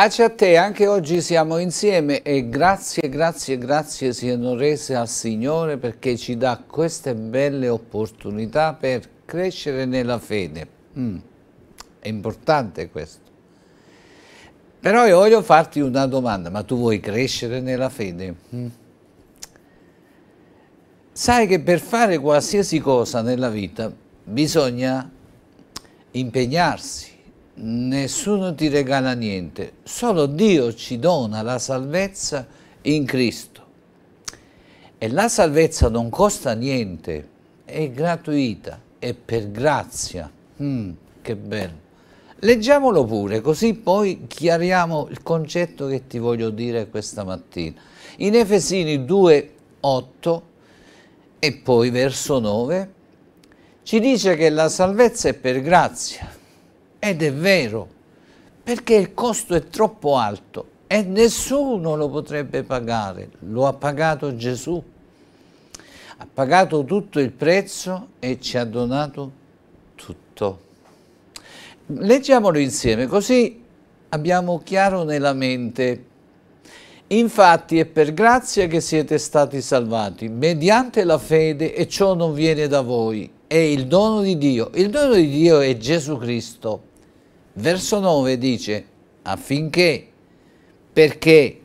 Pace a te, anche oggi siamo insieme e grazie, grazie, grazie siano rese al Signore perché ci dà queste belle opportunità per crescere nella fede. Mm. È importante questo. Però io voglio farti una domanda, ma tu vuoi crescere nella fede? Mm. Sai che per fare qualsiasi cosa nella vita bisogna impegnarsi nessuno ti regala niente, solo Dio ci dona la salvezza in Cristo. E la salvezza non costa niente, è gratuita, è per grazia. Mm, che bello. Leggiamolo pure, così poi chiariamo il concetto che ti voglio dire questa mattina. In Efesini 2, 8 e poi verso 9 ci dice che la salvezza è per grazia, ed è vero, perché il costo è troppo alto e nessuno lo potrebbe pagare, lo ha pagato Gesù. Ha pagato tutto il prezzo e ci ha donato tutto. Leggiamolo insieme, così abbiamo chiaro nella mente. Infatti è per grazia che siete stati salvati, mediante la fede, e ciò non viene da voi, è il dono di Dio. Il dono di Dio è Gesù Cristo. Verso 9 dice affinché, perché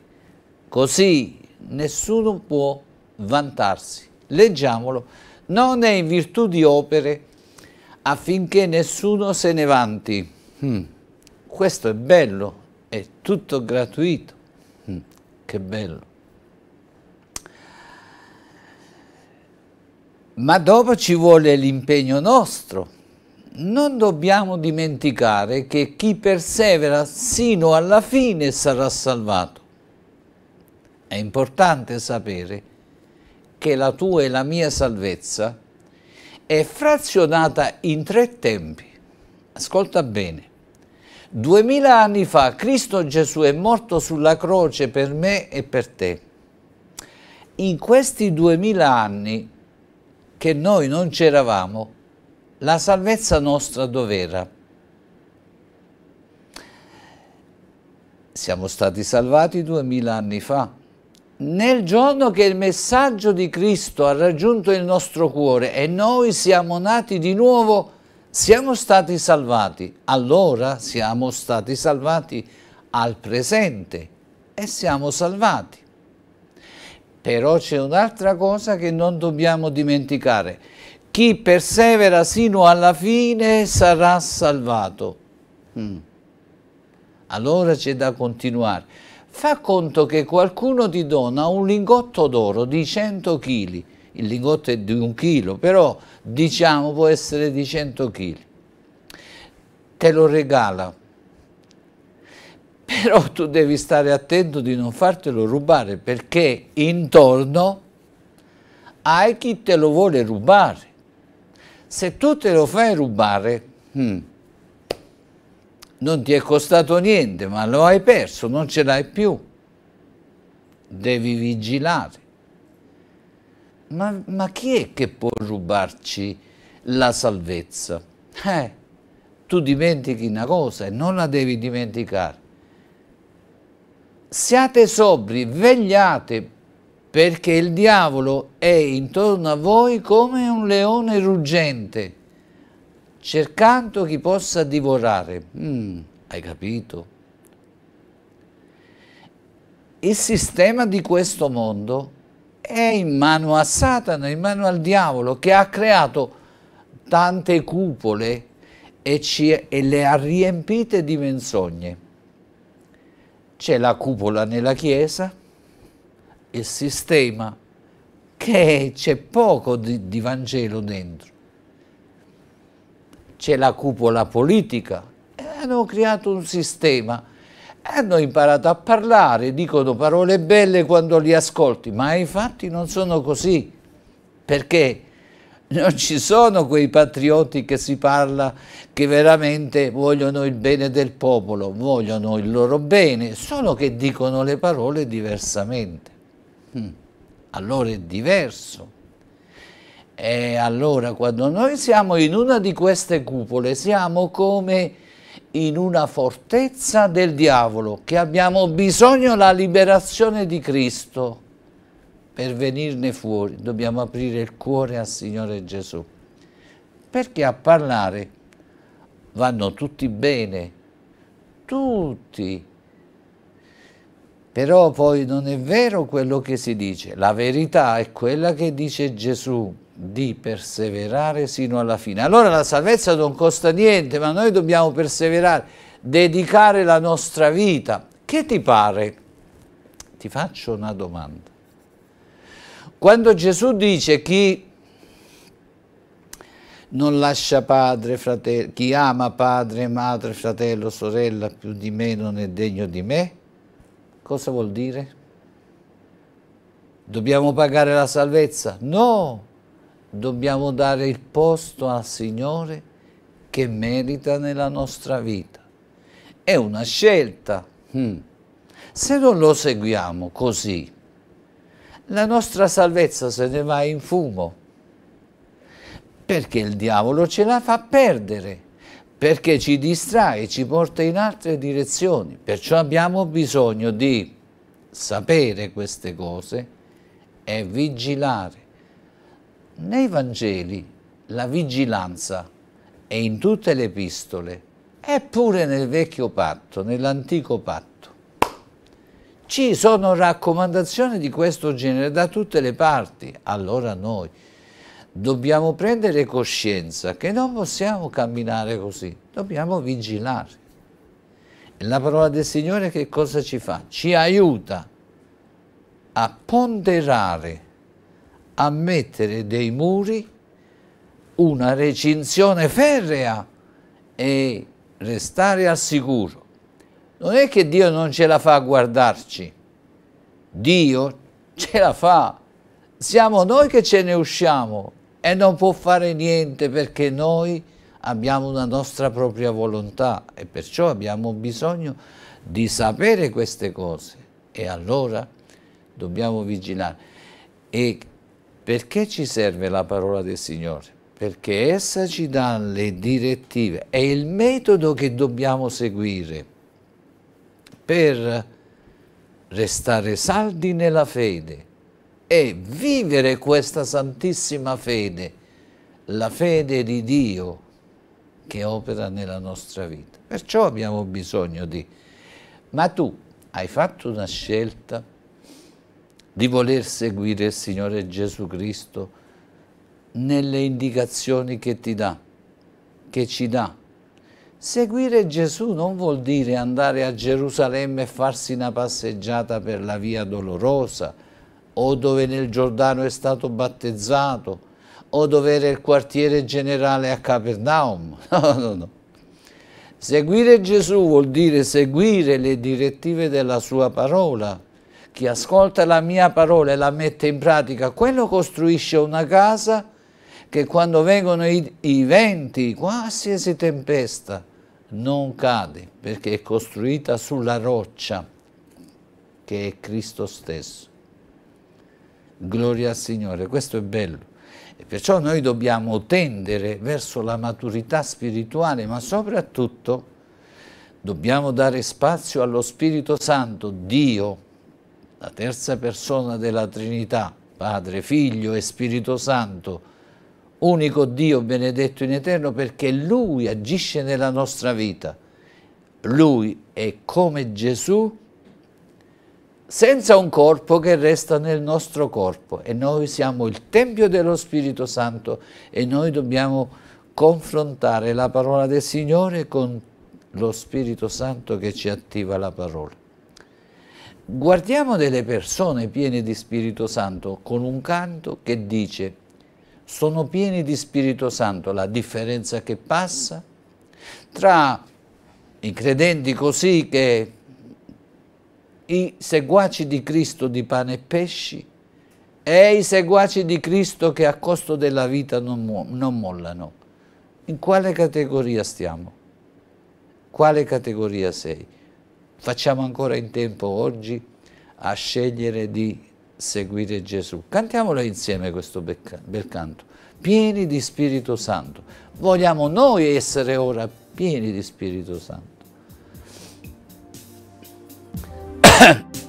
così nessuno può vantarsi. Leggiamolo, non è in virtù di opere affinché nessuno se ne vanti. Mm. Questo è bello, è tutto gratuito. Mm. Che bello. Ma dopo ci vuole l'impegno nostro non dobbiamo dimenticare che chi persevera sino alla fine sarà salvato. È importante sapere che la tua e la mia salvezza è frazionata in tre tempi. Ascolta bene. Duemila anni fa Cristo Gesù è morto sulla croce per me e per te. In questi duemila anni che noi non c'eravamo, la salvezza nostra dov'era? Siamo stati salvati duemila anni fa. Nel giorno che il messaggio di Cristo ha raggiunto il nostro cuore e noi siamo nati di nuovo, siamo stati salvati. Allora siamo stati salvati al presente e siamo salvati. Però c'è un'altra cosa che non dobbiamo dimenticare chi persevera sino alla fine sarà salvato. Mm. Allora c'è da continuare. Fa conto che qualcuno ti dona un lingotto d'oro di 100 kg, il lingotto è di un chilo, però diciamo può essere di 100 kg, te lo regala. Però tu devi stare attento di non fartelo rubare perché intorno hai chi te lo vuole rubare se tu te lo fai rubare, hmm, non ti è costato niente, ma lo hai perso, non ce l'hai più. Devi vigilare. Ma, ma, chi è che può rubarci la salvezza? Eh, tu dimentichi una cosa e non la devi dimenticare. Siate sobri, vegliate, perché il diavolo è intorno a voi come un leone ruggente, cercando chi possa divorare. Mm, hai capito? Il sistema di questo mondo è in mano a Satana, in mano al diavolo, che ha creato tante cupole e, ci, e le ha riempite di menzogne. C'è la cupola nella Chiesa, il sistema che c'è poco di, di Vangelo dentro. C'è la cupola politica e eh, hanno creato un sistema hanno imparato a parlare, dicono parole belle quando li ascolti, ma i fatti non sono così, perché non ci sono quei patrioti che si parla che veramente vogliono il bene del popolo, vogliono il loro bene, solo che dicono le parole diversamente. Mm. allora è diverso. E allora quando noi siamo in una di queste cupole siamo come in una fortezza del diavolo che abbiamo bisogno della liberazione di Cristo per venirne fuori. Dobbiamo aprire il cuore al Signore Gesù perché a parlare vanno tutti bene, tutti però poi non è vero quello che si dice, la verità è quella che dice Gesù, di perseverare sino alla fine. Allora la salvezza non costa niente, ma noi dobbiamo perseverare, dedicare la nostra vita. Che ti pare? Ti faccio una domanda. Quando Gesù dice chi non lascia padre, fratello, chi ama padre, madre, fratello, sorella più di me non è degno di me, Cosa vuol dire? Dobbiamo pagare la salvezza? No! Dobbiamo dare il posto al Signore che merita nella nostra vita. È una scelta. Mm. Se non lo seguiamo così, la nostra salvezza se ne va in fumo, perché il diavolo ce la fa perdere perché ci distrae, ci porta in altre direzioni. Perciò abbiamo bisogno di sapere queste cose e vigilare. Nei Vangeli la vigilanza è in tutte le epistole, eppure nel vecchio patto, nell'antico patto. Ci sono raccomandazioni di questo genere da tutte le parti. Allora noi dobbiamo prendere coscienza che non possiamo camminare così, dobbiamo vigilare. E la parola del Signore che cosa ci fa? Ci aiuta a ponderare, a mettere dei muri, una recinzione ferrea e restare al sicuro. Non è che Dio non ce la fa a guardarci, Dio ce la fa, siamo noi che ce ne usciamo e non può fare niente perché noi abbiamo una nostra propria volontà e perciò abbiamo bisogno di sapere queste cose e allora dobbiamo vigilare. E perché ci serve la parola del Signore? Perché essa ci dà le direttive, è il metodo che dobbiamo seguire per restare saldi nella fede è vivere questa santissima fede, la fede di Dio che opera nella nostra vita. Perciò abbiamo bisogno di... Ma tu hai fatto una scelta di voler seguire il Signore Gesù Cristo nelle indicazioni che ti dà, che ci dà. Seguire Gesù non vuol dire andare a Gerusalemme e farsi una passeggiata per la via dolorosa, o dove nel Giordano è stato battezzato, o dove era il quartiere generale a Capernaum. No, no, no. Seguire Gesù vuol dire seguire le direttive della sua parola. Chi ascolta la mia parola e la mette in pratica, quello costruisce una casa che quando vengono i, i venti, qualsiasi tempesta, non cade, perché è costruita sulla roccia, che è Cristo stesso. Gloria al Signore, questo è bello. E perciò noi dobbiamo tendere verso la maturità spirituale, ma soprattutto dobbiamo dare spazio allo Spirito Santo, Dio, la terza persona della Trinità, Padre, Figlio e Spirito Santo, unico Dio benedetto in eterno, perché Lui agisce nella nostra vita. Lui è come Gesù senza un corpo che resta nel nostro corpo e noi siamo il Tempio dello Spirito Santo e noi dobbiamo confrontare la parola del Signore con lo Spirito Santo che ci attiva la parola. Guardiamo delle persone piene di Spirito Santo con un canto che dice sono pieni di Spirito Santo, la differenza che passa tra i credenti così che i seguaci di Cristo di pane e pesci e i seguaci di Cristo che a costo della vita non, non mollano. In quale categoria stiamo? Quale categoria sei? Facciamo ancora in tempo oggi a scegliere di seguire Gesù. Cantiamolo insieme questo bel canto, pieni di Spirito Santo. Vogliamo noi essere ora pieni di Spirito Santo. Ahem.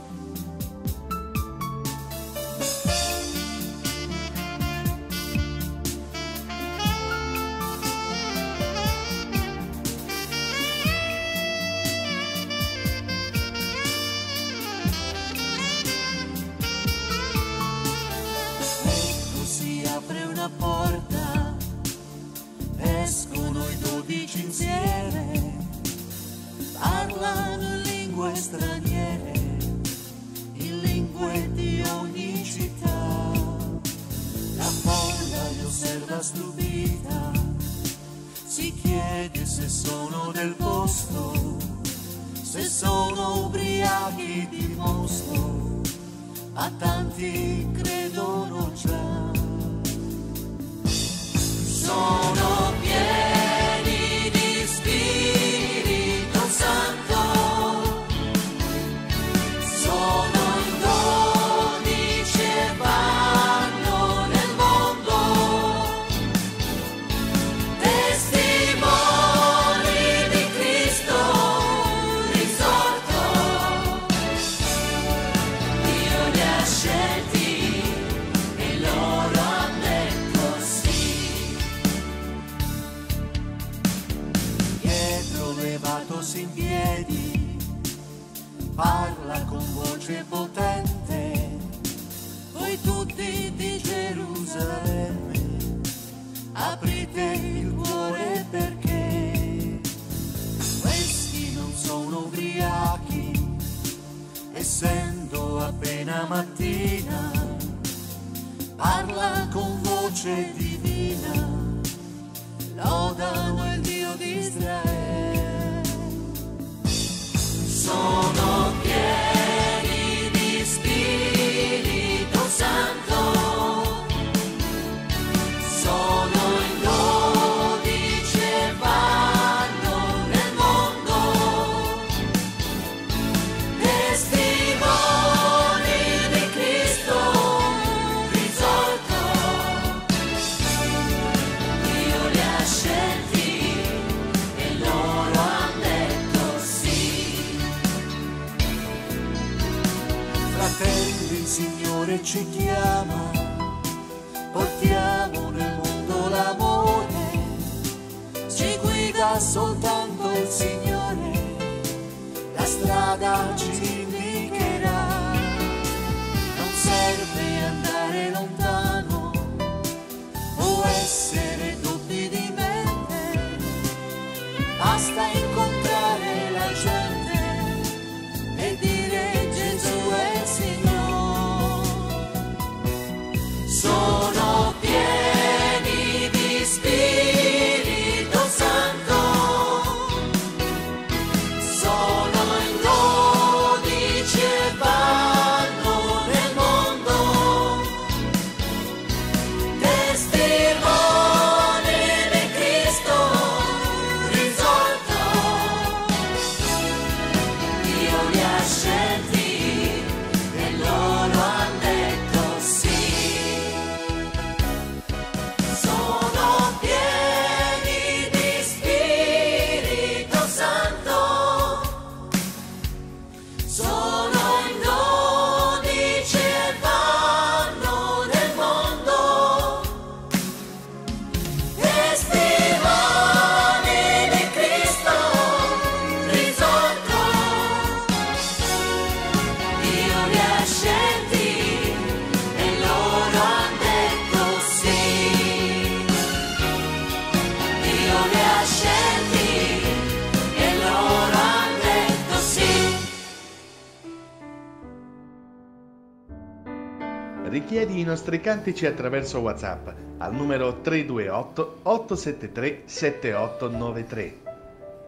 nostri cantici attraverso WhatsApp al numero 328 873 7893.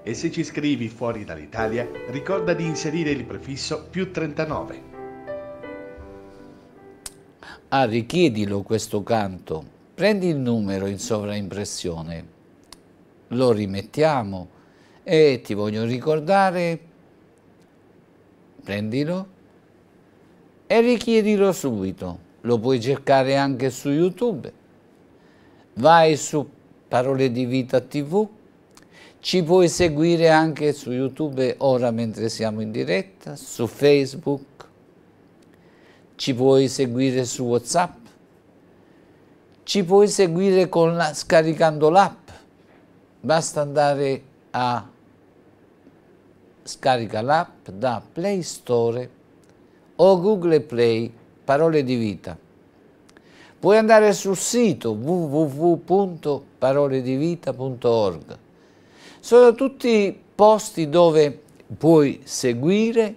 E se ci scrivi fuori dall'Italia, ricorda di inserire il prefisso più 39. Ah, richiedilo questo canto. Prendi il numero in sovraimpressione. Lo rimettiamo e ti voglio ricordare. Prendilo e richiedilo subito lo puoi cercare anche su YouTube. Vai su Parole di Vita TV, ci puoi seguire anche su YouTube ora mentre siamo in diretta, su Facebook, ci puoi seguire su WhatsApp, ci puoi seguire la, scaricando l'app, basta andare a scarica l'app da Play Store o Google Play Parole di Vita. Puoi andare sul sito www.paroledivita.org. Sono tutti posti dove puoi seguire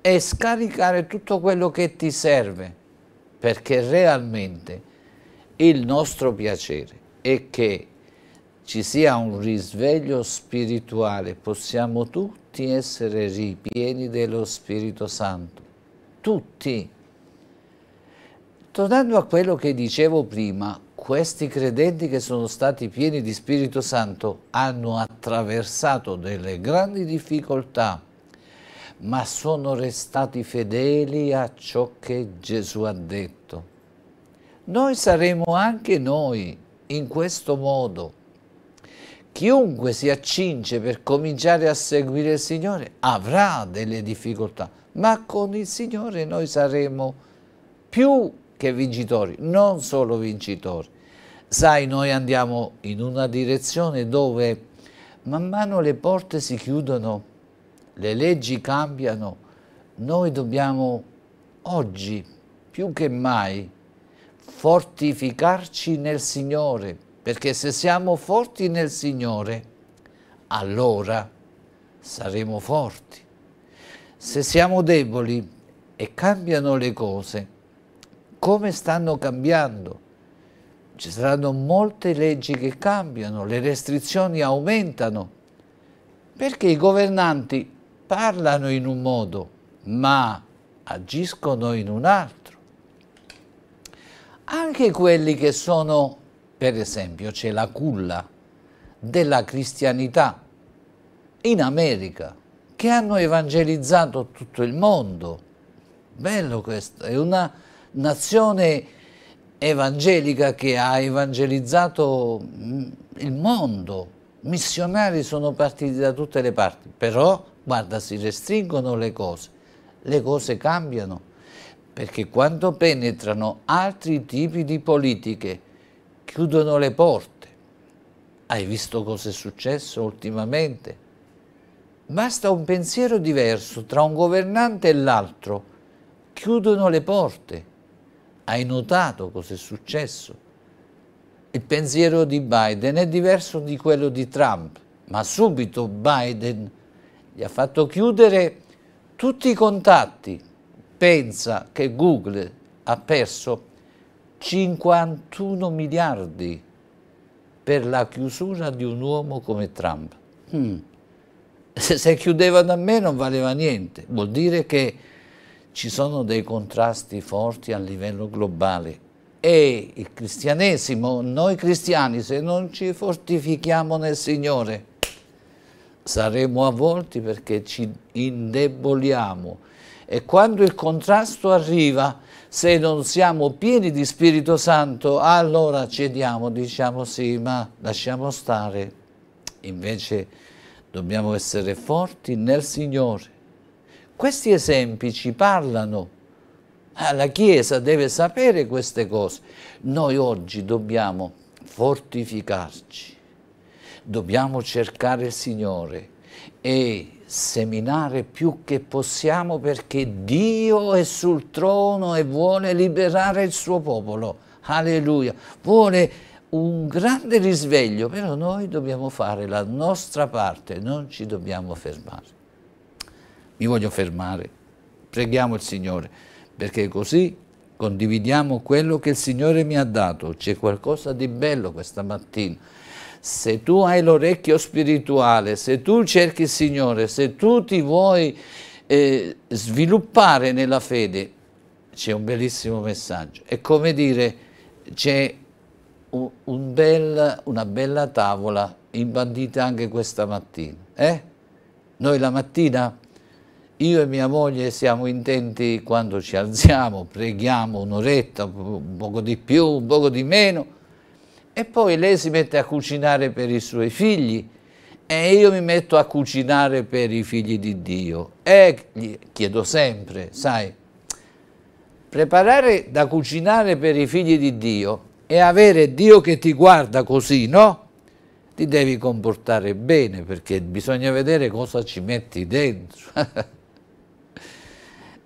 e scaricare tutto quello che ti serve, perché realmente il nostro piacere è che ci sia un risveglio spirituale, possiamo tutti essere ripieni dello Spirito Santo, tutti. Tornando a quello che dicevo prima, questi credenti che sono stati pieni di Spirito Santo hanno attraversato delle grandi difficoltà, ma sono restati fedeli a ciò che Gesù ha detto. Noi saremo anche noi in questo modo. Chiunque si accinge per cominciare a seguire il Signore avrà delle difficoltà, ma con il Signore noi saremo più che vincitori, non solo vincitori. Sai, noi andiamo in una direzione dove man mano le porte si chiudono, le leggi cambiano, noi dobbiamo oggi più che mai fortificarci nel Signore, perché se siamo forti nel Signore, allora saremo forti. Se siamo deboli e cambiano le cose, come stanno cambiando. Ci saranno molte leggi che cambiano, le restrizioni aumentano, perché i governanti parlano in un modo, ma agiscono in un altro. Anche quelli che sono, per esempio, c'è la culla della cristianità in America, che hanno evangelizzato tutto il mondo. Bello questo, è una nazione evangelica che ha evangelizzato mm, il mondo. Missionari sono partiti da tutte le parti, però guarda, si restringono le cose, le cose cambiano, perché quando penetrano altri tipi di politiche, chiudono le porte. Hai visto cosa è successo ultimamente? Basta un pensiero diverso tra un governante e l'altro, chiudono le porte hai notato cosa è successo? Il pensiero di Biden è diverso di quello di Trump, ma subito Biden gli ha fatto chiudere tutti i contatti. Pensa che Google ha perso 51 miliardi per la chiusura di un uomo come Trump. Hmm. Se chiudevano a me non valeva niente, vuol dire che ci sono dei contrasti forti a livello globale e il cristianesimo, noi cristiani, se non ci fortifichiamo nel Signore, saremo avvolti perché ci indeboliamo. E quando il contrasto arriva, se non siamo pieni di Spirito Santo, allora cediamo, diciamo sì, ma lasciamo stare. Invece dobbiamo essere forti nel Signore questi esempi ci parlano. Ah, la Chiesa deve sapere queste cose. Noi oggi dobbiamo fortificarci, dobbiamo cercare il Signore e seminare più che possiamo perché Dio è sul trono e vuole liberare il suo popolo. Alleluia. Vuole un grande risveglio, però noi dobbiamo fare la nostra parte, non ci dobbiamo fermare mi voglio fermare. Preghiamo il Signore, perché così condividiamo quello che il Signore mi ha dato. C'è qualcosa di bello questa mattina. Se tu hai l'orecchio spirituale, se tu cerchi il Signore, se tu ti vuoi eh, sviluppare nella fede, c'è un bellissimo messaggio. È come dire, c'è un, bel, una bella tavola imbandita anche questa mattina. Eh? Noi la mattina io e mia moglie siamo intenti quando ci alziamo, preghiamo un'oretta, un poco di più, un poco di meno, e poi lei si mette a cucinare per i suoi figli e io mi metto a cucinare per i figli di Dio. E gli chiedo sempre, sai, preparare da cucinare per i figli di Dio e avere Dio che ti guarda così, no? Ti devi comportare bene perché bisogna vedere cosa ci metti dentro.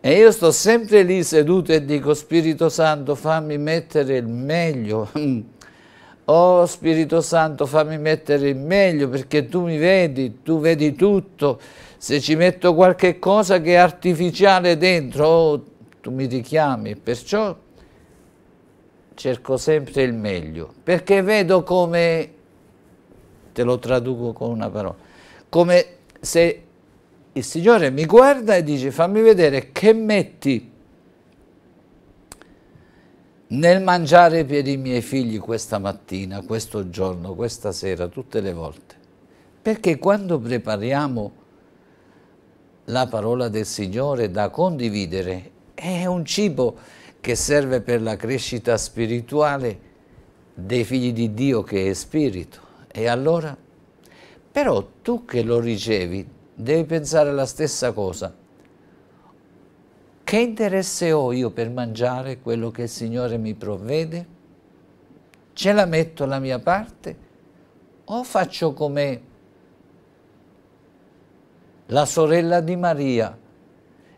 E io sto sempre lì seduto e dico, Spirito Santo, fammi mettere il meglio. oh Spirito Santo, fammi mettere il meglio perché tu mi vedi, tu vedi tutto. Se ci metto qualche cosa che è artificiale dentro, oh, tu mi richiami. Perciò cerco sempre il meglio, perché vedo come, te lo traduco con una parola, come se il Signore mi guarda e dice fammi vedere che metti nel mangiare per i miei figli questa mattina, questo giorno, questa sera, tutte le volte. Perché quando prepariamo la parola del Signore da condividere è un cibo che serve per la crescita spirituale dei figli di Dio che è spirito. E allora, però tu che lo ricevi, devi pensare la stessa cosa. Che interesse ho io per mangiare quello che il Signore mi provvede? Ce la metto la mia parte? O faccio come la sorella di Maria,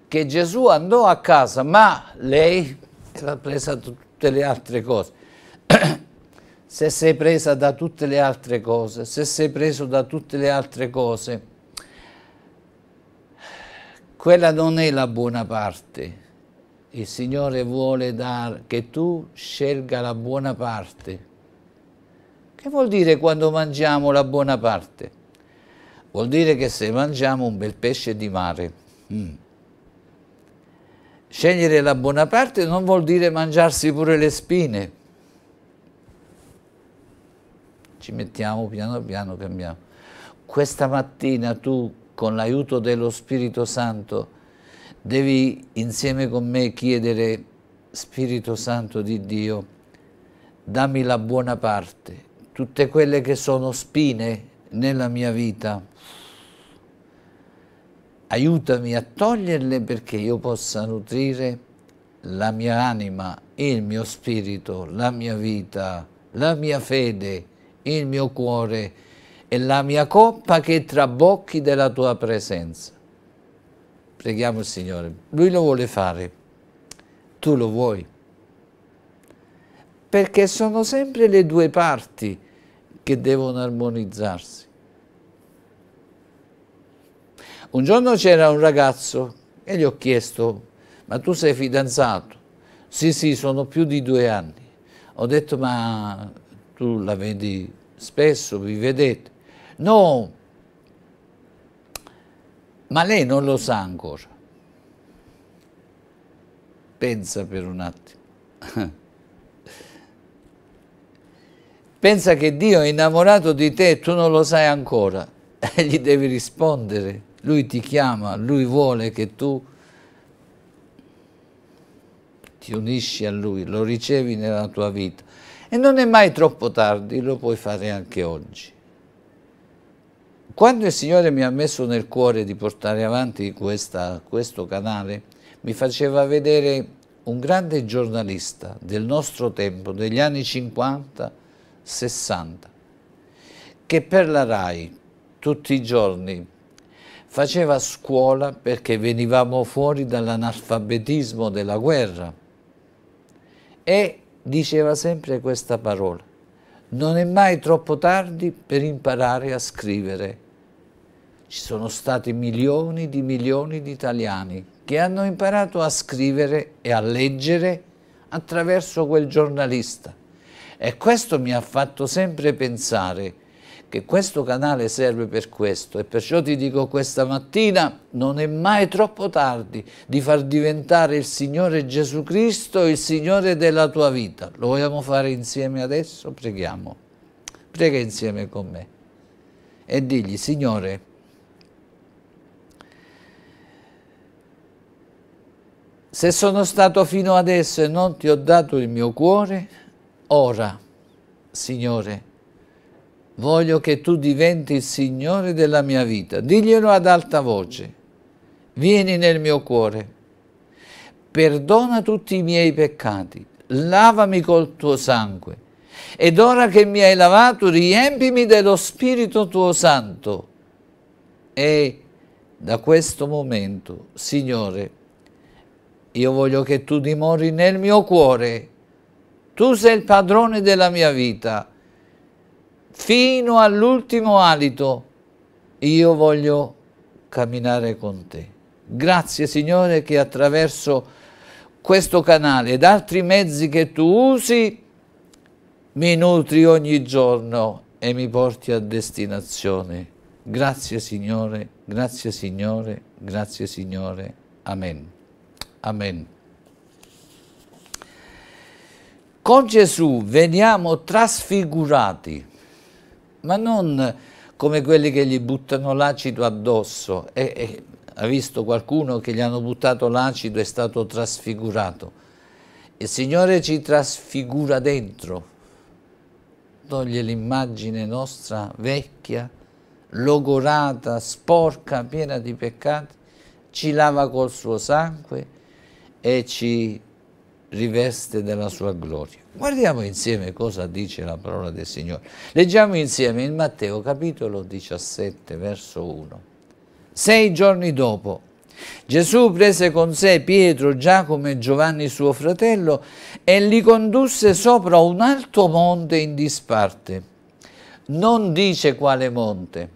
che Gesù andò a casa, ma lei era presa da tutte le altre cose. se sei presa da tutte le altre cose, se sei preso da tutte le altre cose, quella non è la buona parte. Il Signore vuole dar, che tu scelga la buona parte. Che vuol dire quando mangiamo la buona parte? Vuol dire che se mangiamo un bel pesce di mare, mm. scegliere la buona parte non vuol dire mangiarsi pure le spine. Ci mettiamo piano piano, cambiamo. Questa mattina tu con l'aiuto dello Spirito Santo, devi insieme con me chiedere, Spirito Santo di Dio, dammi la buona parte, tutte quelle che sono spine nella mia vita, aiutami a toglierle perché io possa nutrire la mia anima, il mio spirito, la mia vita, la mia fede, il mio cuore, e la mia coppa che trabocchi della tua presenza. Preghiamo il Signore, Lui lo vuole fare, tu lo vuoi. Perché sono sempre le due parti che devono armonizzarsi. Un giorno c'era un ragazzo e gli ho chiesto, ma tu sei fidanzato? Sì, sì, sono più di due anni. Ho detto, ma tu la vedi spesso, vi vedete? No, ma lei non lo sa ancora. Pensa per un attimo. Pensa che Dio è innamorato di te e tu non lo sai ancora. E gli devi rispondere. Lui ti chiama, lui vuole che tu ti unisci a lui, lo ricevi nella tua vita. E non è mai troppo tardi, lo puoi fare anche oggi. Quando il Signore mi ha messo nel cuore di portare avanti questa, questo canale, mi faceva vedere un grande giornalista del nostro tempo, degli anni 50-60, che per la RAI tutti i giorni faceva scuola perché venivamo fuori dall'analfabetismo della guerra e diceva sempre questa parola, non è mai troppo tardi per imparare a scrivere ci sono stati milioni di milioni di italiani che hanno imparato a scrivere e a leggere attraverso quel giornalista. E questo mi ha fatto sempre pensare che questo canale serve per questo e perciò ti dico questa mattina non è mai troppo tardi di far diventare il Signore Gesù Cristo il Signore della tua vita. Lo vogliamo fare insieme adesso? Preghiamo. Prega insieme con me e digli Signore se sono stato fino adesso e non ti ho dato il mio cuore, ora, Signore, voglio che tu diventi il Signore della mia vita. Diglielo ad alta voce, vieni nel mio cuore, perdona tutti i miei peccati, lavami col tuo sangue. Ed ora che mi hai lavato, riempimi dello Spirito tuo Santo. E da questo momento, Signore, io voglio che tu dimori nel mio cuore. Tu sei il padrone della mia vita. Fino all'ultimo alito io voglio camminare con te. Grazie Signore che attraverso questo canale ed altri mezzi che tu usi mi nutri ogni giorno e mi porti a destinazione. Grazie Signore, grazie Signore, grazie Signore. Amen. Amen. Con Gesù veniamo trasfigurati, ma non come quelli che gli buttano l'acido addosso. E, e, ha visto qualcuno che gli hanno buttato l'acido e è stato trasfigurato. Il Signore ci trasfigura dentro, toglie l'immagine nostra vecchia, logorata, sporca, piena di peccati, ci lava col suo sangue, e ci riveste della sua gloria. Guardiamo insieme cosa dice la parola del Signore. Leggiamo insieme in Matteo capitolo 17 verso 1. Sei giorni dopo Gesù prese con sé Pietro, Giacomo e Giovanni suo fratello e li condusse sopra un alto monte in disparte. Non dice quale monte,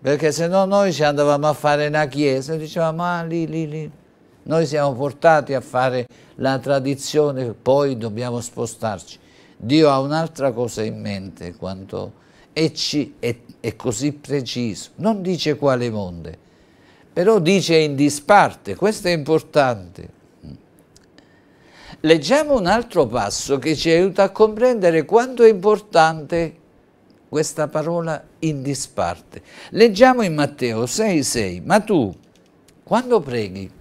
perché se no noi ci andavamo a fare una chiesa, e dicevamo ah, lì, lì, lì, noi siamo portati a fare la tradizione, poi dobbiamo spostarci. Dio ha un'altra cosa in mente quanto, e ci, è, è così preciso. Non dice quale monde, però dice in disparte, questo è importante. Leggiamo un altro passo che ci aiuta a comprendere quanto è importante questa parola in disparte. Leggiamo in Matteo 6,6, ma tu quando preghi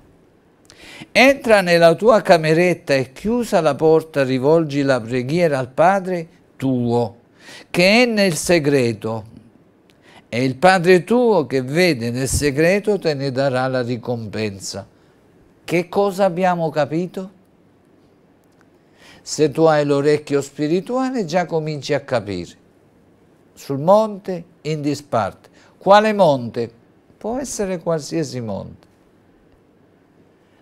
Entra nella tua cameretta e chiusa la porta rivolgi la preghiera al Padre tuo, che è nel segreto. E il Padre tuo che vede nel segreto te ne darà la ricompensa. Che cosa abbiamo capito? Se tu hai l'orecchio spirituale già cominci a capire. Sul monte, in disparte. Quale monte? Può essere qualsiasi monte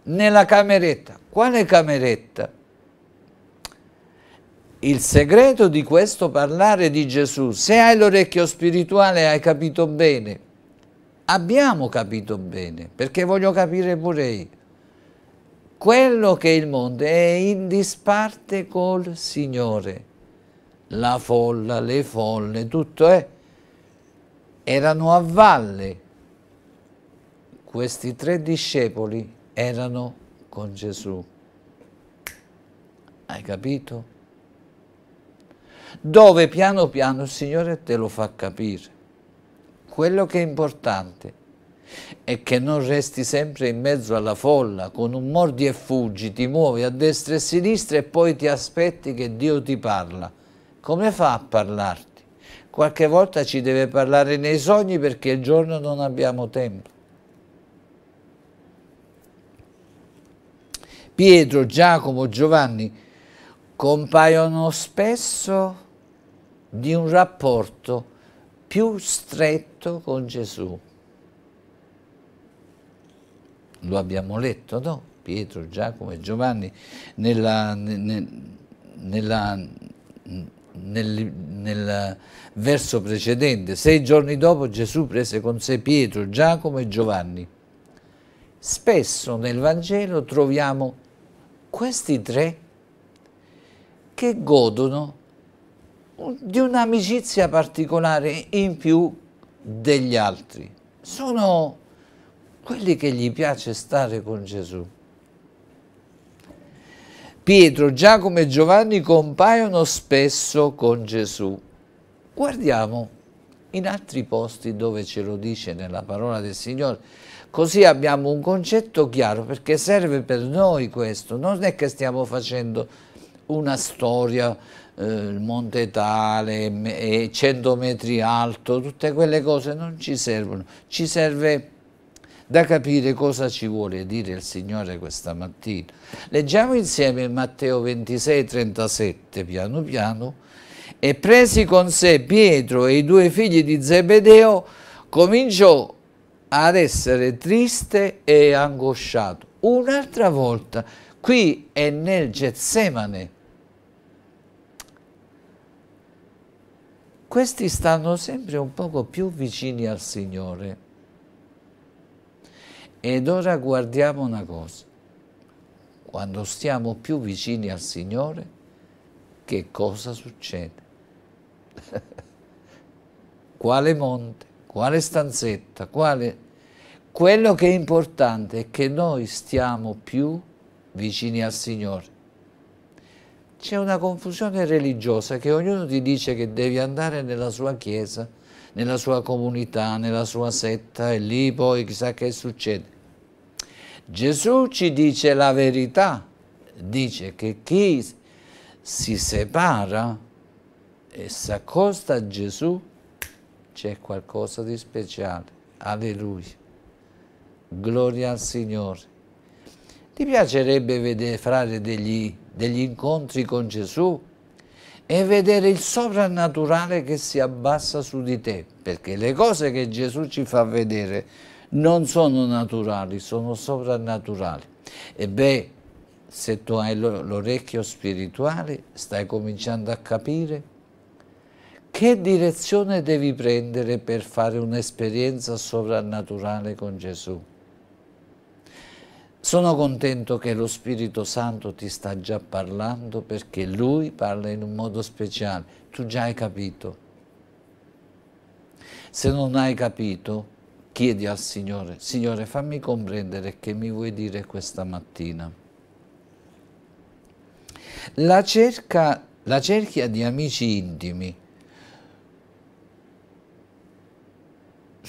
nella cameretta. Quale cameretta? Il segreto di questo parlare di Gesù, se hai l'orecchio spirituale hai capito bene, abbiamo capito bene, perché voglio capire pure io, quello che il mondo è in disparte col Signore, la folla, le folle, tutto è, eh. erano a valle questi tre discepoli erano con Gesù. Hai capito? Dove piano piano il Signore te lo fa capire. Quello che è importante è che non resti sempre in mezzo alla folla con un mordi e fuggi, ti muovi a destra e a sinistra e poi ti aspetti che Dio ti parla. Come fa a parlarti? Qualche volta ci deve parlare nei sogni perché il giorno non abbiamo tempo. Pietro, Giacomo, Giovanni compaiono spesso di un rapporto più stretto con Gesù. Lo abbiamo letto, no? Pietro, Giacomo e Giovanni nella, nella, nella, nel, nel verso precedente. Sei giorni dopo Gesù prese con sé Pietro, Giacomo e Giovanni. Spesso nel Vangelo troviamo questi tre che godono di un'amicizia particolare in più degli altri. Sono quelli che gli piace stare con Gesù. Pietro, Giacomo e Giovanni compaiono spesso con Gesù. Guardiamo in altri posti dove ce lo dice nella parola del Signore Così abbiamo un concetto chiaro perché serve per noi questo, non è che stiamo facendo una storia, eh, il monte tale, 100 metri alto, tutte quelle cose non ci servono, ci serve da capire cosa ci vuole dire il Signore questa mattina. Leggiamo insieme Matteo 26, 37, piano piano, e presi con sé Pietro e i due figli di Zebedeo, cominciò ad essere triste e angosciato. Un'altra volta, qui è nel Getsemane. Questi stanno sempre un poco più vicini al Signore. Ed ora guardiamo una cosa. Quando stiamo più vicini al Signore, che cosa succede? Quale monte? quale stanzetta, quale... Quello che è importante è che noi stiamo più vicini al Signore. C'è una confusione religiosa che ognuno ti dice che devi andare nella sua chiesa, nella sua comunità, nella sua setta e lì poi chissà che succede. Gesù ci dice la verità, dice che chi si separa e si accosta a Gesù c'è qualcosa di speciale. Alleluia. Gloria al Signore. Ti piacerebbe vedere, fare degli, degli incontri con Gesù e vedere il soprannaturale che si abbassa su di te, perché le cose che Gesù ci fa vedere non sono naturali, sono soprannaturali. E beh, se tu hai l'orecchio spirituale, stai cominciando a capire che direzione devi prendere per fare un'esperienza sovrannaturale con Gesù? Sono contento che lo Spirito Santo ti sta già parlando perché Lui parla in un modo speciale. Tu già hai capito. Se non hai capito, chiedi al Signore, Signore fammi comprendere che mi vuoi dire questa mattina. La, cerca, la cerchia di amici intimi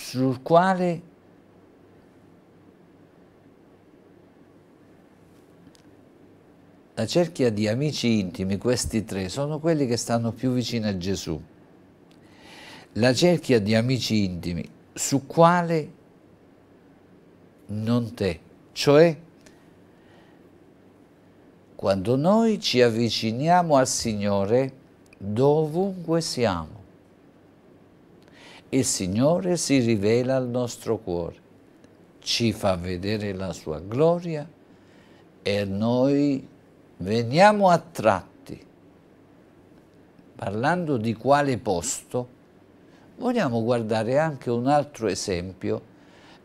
sul quale la cerchia di amici intimi, questi tre, sono quelli che stanno più vicini a Gesù. La cerchia di amici intimi, su quale non te, cioè quando noi ci avviciniamo al Signore dovunque siamo il Signore si rivela al nostro cuore, ci fa vedere la sua gloria e noi veniamo attratti. Parlando di quale posto, vogliamo guardare anche un altro esempio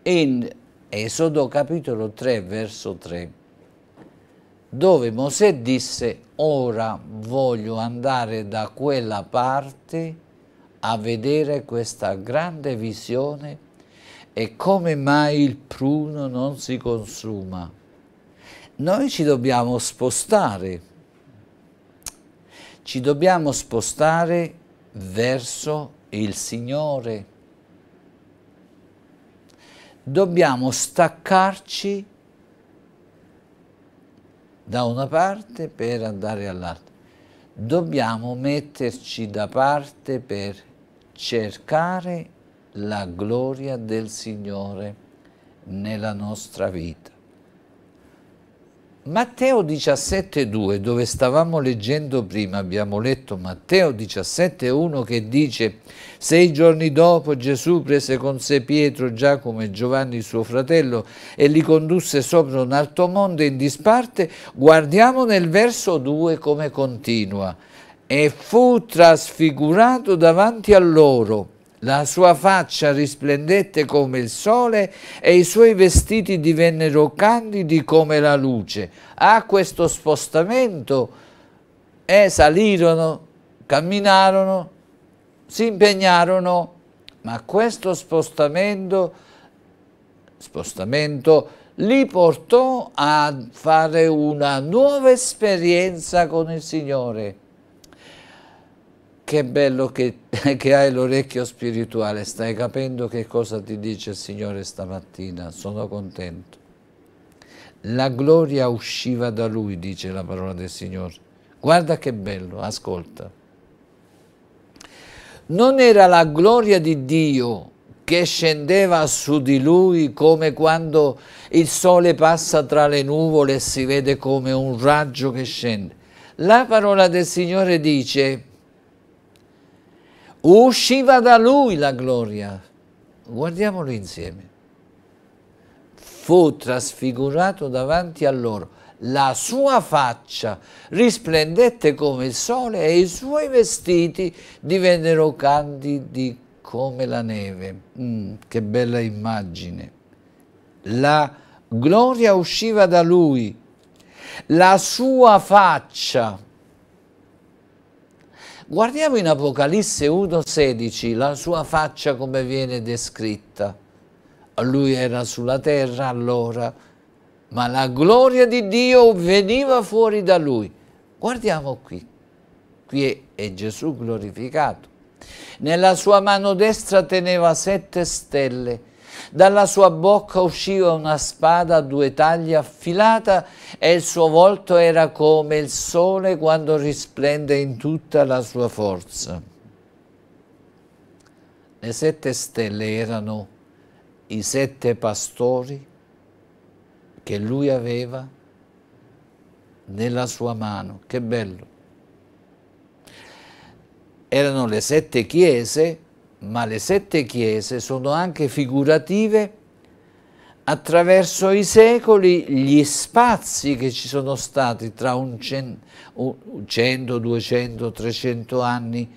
in Esodo capitolo 3 verso 3 dove Mosè disse ora voglio andare da quella parte a vedere questa grande visione e come mai il pruno non si consuma. Noi ci dobbiamo spostare, ci dobbiamo spostare verso il Signore. Dobbiamo staccarci da una parte per andare all'altra dobbiamo metterci da parte per cercare la gloria del Signore nella nostra vita. Matteo 17,2, dove stavamo leggendo prima, abbiamo letto Matteo 17,1 che dice Sei giorni dopo Gesù prese con sé Pietro, Giacomo e Giovanni suo fratello e li condusse sopra un alto monte in disparte. Guardiamo nel verso 2 come continua. E fu trasfigurato davanti a loro la sua faccia risplendette come il sole e i suoi vestiti divennero candidi come la luce. A questo spostamento e eh, salirono, camminarono, si impegnarono, ma questo spostamento, spostamento li portò a fare una nuova esperienza con il Signore che bello che, che hai l'orecchio spirituale, stai capendo che cosa ti dice il Signore stamattina, sono contento. La gloria usciva da lui, dice la parola del Signore. Guarda che bello, ascolta. Non era la gloria di Dio che scendeva su di lui come quando il sole passa tra le nuvole e si vede come un raggio che scende. La parola del Signore dice usciva da lui la gloria. Guardiamolo insieme. Fu trasfigurato davanti a loro. La sua faccia risplendette come il sole e i suoi vestiti divennero candidi come la neve. Mm, che bella immagine. La gloria usciva da lui. La sua faccia Guardiamo in Apocalisse 1,16 la sua faccia come viene descritta. Lui era sulla terra allora, ma la gloria di Dio veniva fuori da lui. Guardiamo qui, qui è Gesù glorificato. Nella sua mano destra teneva sette stelle dalla sua bocca usciva una spada a due taglie affilata e il suo volto era come il sole quando risplende in tutta la sua forza. Le sette stelle erano i sette pastori che lui aveva nella sua mano. Che bello! Erano le sette chiese ma le sette chiese sono anche figurative attraverso i secoli gli spazi che ci sono stati tra un 100, 200, 300 anni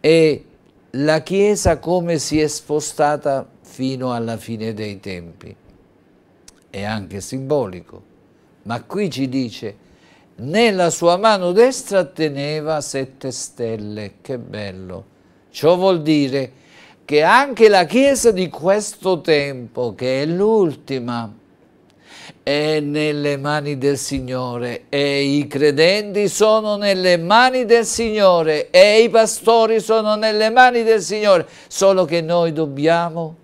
e la Chiesa come si è spostata fino alla fine dei tempi. È anche simbolico, ma qui ci dice nella sua mano destra teneva sette stelle, che bello. Ciò vuol dire che anche la Chiesa di questo tempo, che è l'ultima, è nelle mani del Signore e i credenti sono nelle mani del Signore e i pastori sono nelle mani del Signore, solo che noi dobbiamo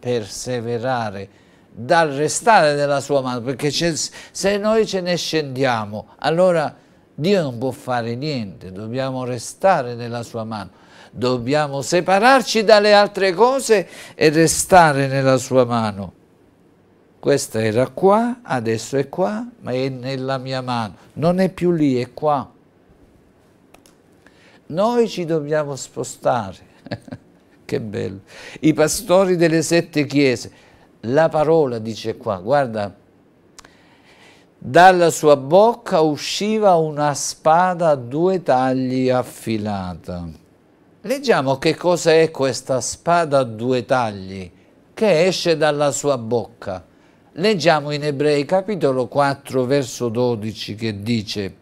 perseverare dal restare nella sua mano, perché se noi ce ne scendiamo, allora Dio non può fare niente, dobbiamo restare nella sua mano dobbiamo separarci dalle altre cose e restare nella sua mano. Questa era qua, adesso è qua, ma è nella mia mano, non è più lì, è qua. Noi ci dobbiamo spostare, che bello. I pastori delle sette chiese, la parola dice qua, guarda, dalla sua bocca usciva una spada a due tagli affilata. Leggiamo che cosa è questa spada a due tagli che esce dalla sua bocca. Leggiamo in Ebrei capitolo 4 verso 12 che dice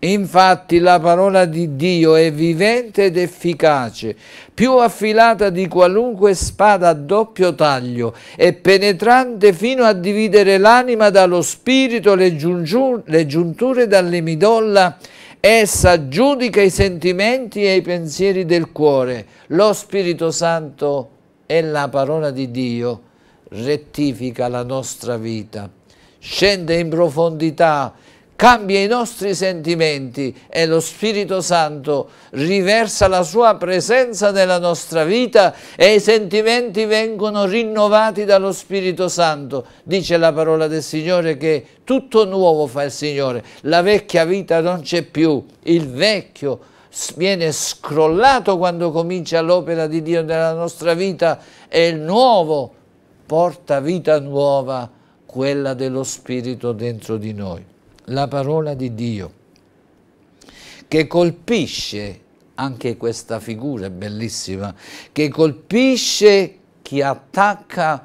Infatti la parola di Dio è vivente ed efficace, più affilata di qualunque spada a doppio taglio e penetrante fino a dividere l'anima dallo spirito, le, giunture dalle midolla Essa giudica i sentimenti e i pensieri del cuore. Lo Spirito Santo e la parola di Dio, rettifica la nostra vita, scende in profondità cambia i nostri sentimenti e lo Spirito Santo riversa la sua presenza nella nostra vita e i sentimenti vengono rinnovati dallo Spirito Santo. Dice la parola del Signore che tutto nuovo fa il Signore, la vecchia vita non c'è più, il vecchio viene scrollato quando comincia l'opera di Dio nella nostra vita e il nuovo porta vita nuova, quella dello Spirito dentro di noi la parola di Dio, che colpisce anche questa figura bellissima, che colpisce chi attacca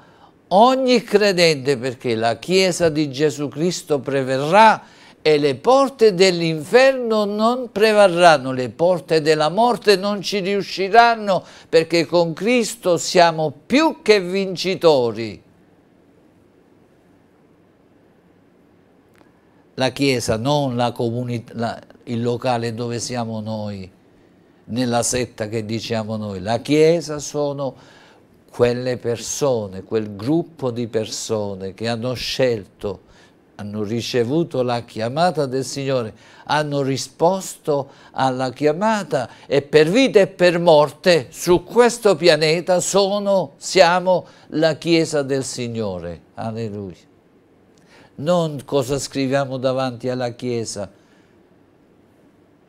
ogni credente perché la Chiesa di Gesù Cristo preverrà e le porte dell'inferno non prevarranno, le porte della morte non ci riusciranno perché con Cristo siamo più che vincitori. la Chiesa, non la la, il locale dove siamo noi, nella setta che diciamo noi. La Chiesa sono quelle persone, quel gruppo di persone che hanno scelto, hanno ricevuto la chiamata del Signore, hanno risposto alla chiamata e per vita e per morte su questo pianeta sono, siamo la Chiesa del Signore. Alleluia non cosa scriviamo davanti alla Chiesa.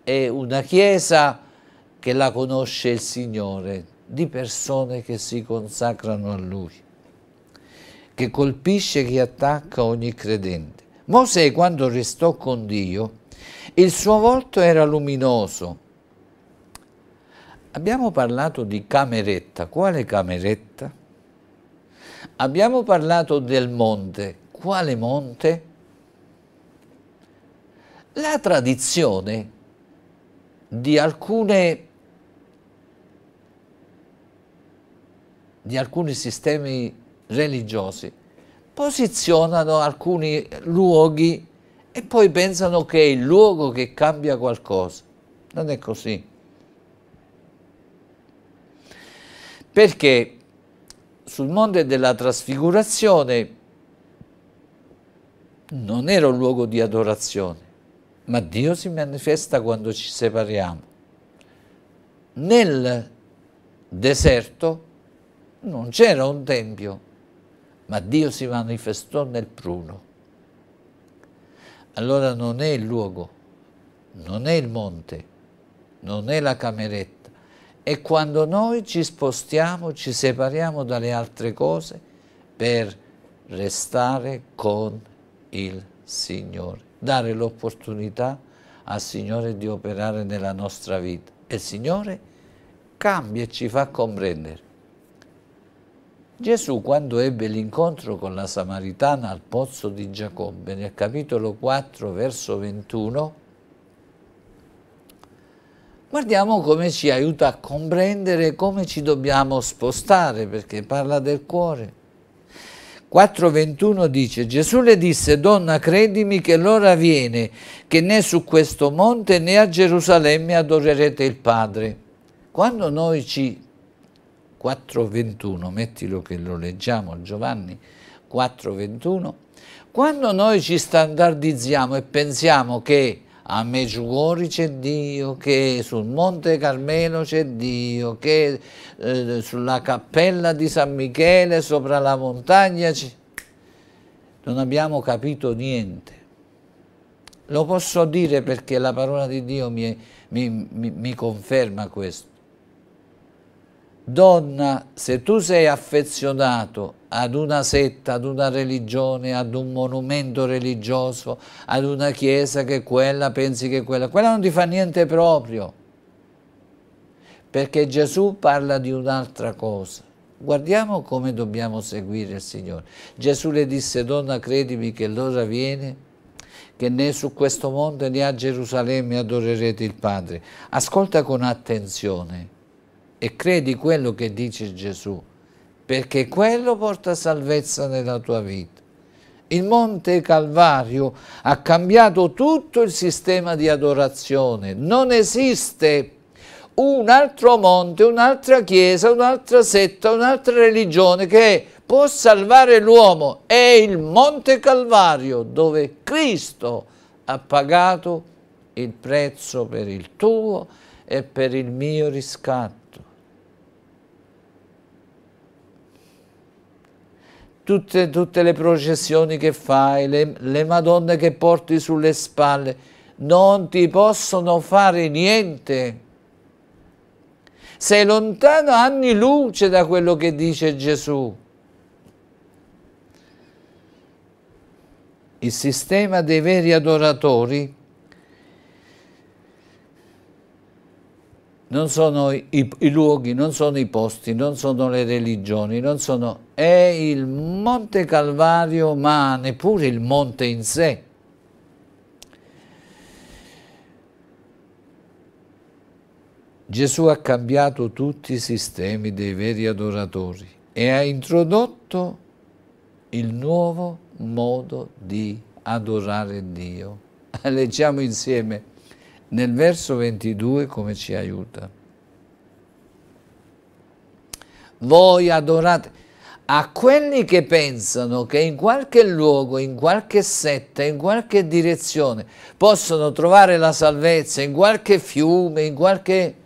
È una Chiesa che la conosce il Signore, di persone che si consacrano a Lui, che colpisce chi attacca ogni credente. Mosè, quando restò con Dio, il suo volto era luminoso. Abbiamo parlato di cameretta. Quale cameretta? Abbiamo parlato del monte quale monte? La tradizione di alcune di alcuni sistemi religiosi posizionano alcuni luoghi e poi pensano che è il luogo che cambia qualcosa. Non è così. Perché sul monte della trasfigurazione non era un luogo di adorazione, ma Dio si manifesta quando ci separiamo. Nel deserto non c'era un tempio, ma Dio si manifestò nel pruno. Allora non è il luogo, non è il monte, non è la cameretta. È quando noi ci spostiamo, ci separiamo dalle altre cose per restare con Dio il Signore, dare l'opportunità al Signore di operare nella nostra vita. E il Signore cambia e ci fa comprendere. Gesù quando ebbe l'incontro con la Samaritana al pozzo di Giacobbe nel capitolo 4 verso 21, guardiamo come ci aiuta a comprendere come ci dobbiamo spostare perché parla del cuore. 4.21 dice Gesù le disse donna credimi che l'ora viene che né su questo monte né a Gerusalemme adorerete il Padre. Quando noi ci 4.21, mettilo che lo leggiamo Giovanni 4.21, quando noi ci standardizziamo e pensiamo che a Meggiugori c'è Dio, che sul Monte Carmelo c'è Dio, che eh, sulla cappella di San Michele, sopra la montagna c'è... Non abbiamo capito niente. Lo posso dire perché la parola di Dio mi, mi, mi, mi conferma questo. Donna, se tu sei affezionato ad una setta, ad una religione, ad un monumento religioso, ad una chiesa che è quella, pensi che è quella, quella non ti fa niente proprio. Perché Gesù parla di un'altra cosa. Guardiamo come dobbiamo seguire il Signore. Gesù le disse, donna, credimi che l'ora viene che né su questo monte né a Gerusalemme adorerete il Padre. Ascolta con attenzione e credi quello che dice Gesù, perché quello porta salvezza nella tua vita. Il Monte Calvario ha cambiato tutto il sistema di adorazione. Non esiste un altro monte, un'altra chiesa, un'altra setta, un'altra religione che può salvare l'uomo. È il Monte Calvario dove Cristo ha pagato il prezzo per il tuo e per il mio riscatto. tutte, tutte le processioni che fai, le, le madonne che porti sulle spalle, non ti possono fare niente. Sei lontano anni luce da quello che dice Gesù. Il sistema dei veri adoratori non sono i, i, luoghi, non sono i posti, non sono le religioni, non sono... è il Monte Calvario, ma neppure il monte in sé. Gesù ha cambiato tutti i sistemi dei veri adoratori e ha introdotto il nuovo modo di adorare Dio. Leggiamo insieme nel verso 22 come ci aiuta. Voi adorate a quelli che pensano che in qualche luogo, in qualche setta, in qualche direzione possono trovare la salvezza, in qualche fiume, in qualche...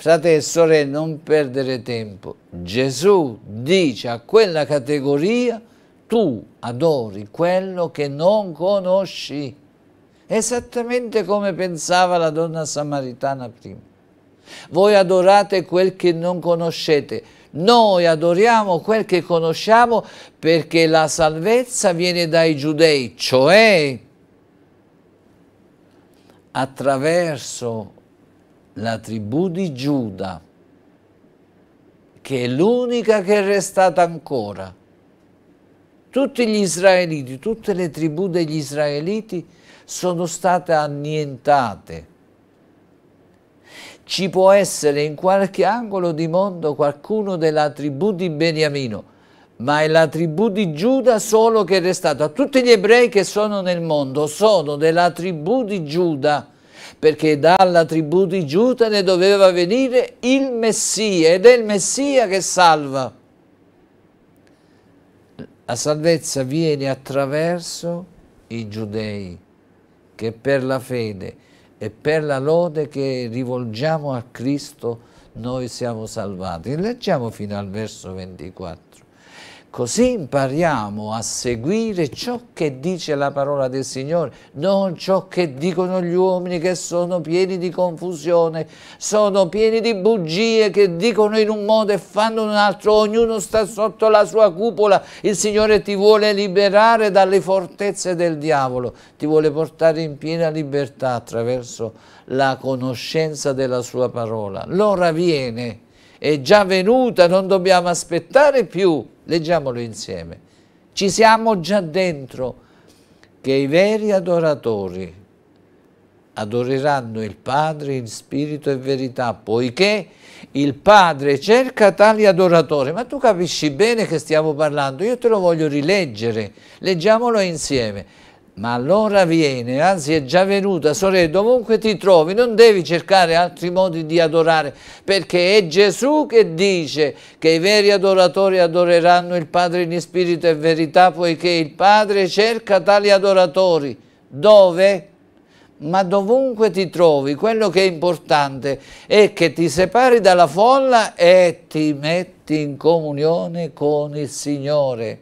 Frate e sorelle, non perdere tempo. Gesù dice a quella categoria tu adori quello che non conosci esattamente come pensava la donna samaritana prima. Voi adorate quel che non conoscete, noi adoriamo quel che conosciamo perché la salvezza viene dai giudei, cioè attraverso la tribù di Giuda, che è l'unica che è restata ancora tutti gli israeliti, tutte le tribù degli israeliti sono state annientate. Ci può essere in qualche angolo di mondo qualcuno della tribù di Beniamino, ma è la tribù di Giuda solo che è restata. Tutti gli ebrei che sono nel mondo sono della tribù di Giuda, perché dalla tribù di Giuda ne doveva venire il Messia, ed è il Messia che salva. La salvezza viene attraverso i giudei, che per la fede e per la lode che rivolgiamo a Cristo noi siamo salvati. Leggiamo fino al verso 24. Così impariamo a seguire ciò che dice la parola del Signore, non ciò che dicono gli uomini che sono pieni di confusione, sono pieni di bugie che dicono in un modo e fanno in un altro, ognuno sta sotto la sua cupola, il Signore ti vuole liberare dalle fortezze del diavolo, ti vuole portare in piena libertà attraverso la conoscenza della sua parola. L'ora viene è già venuta, non dobbiamo aspettare più. Leggiamolo insieme. Ci siamo già dentro che i veri adoratori adoreranno il Padre in spirito e verità, poiché il Padre cerca tali adoratori. Ma tu capisci bene che stiamo parlando, io te lo voglio rileggere, leggiamolo insieme. Ma allora viene, anzi è già venuta, sorella, dovunque ti trovi, non devi cercare altri modi di adorare, perché è Gesù che dice che i veri adoratori adoreranno il Padre in spirito e verità, poiché il Padre cerca tali adoratori. Dove? Ma dovunque ti trovi, quello che è importante è che ti separi dalla folla e ti metti in comunione con il Signore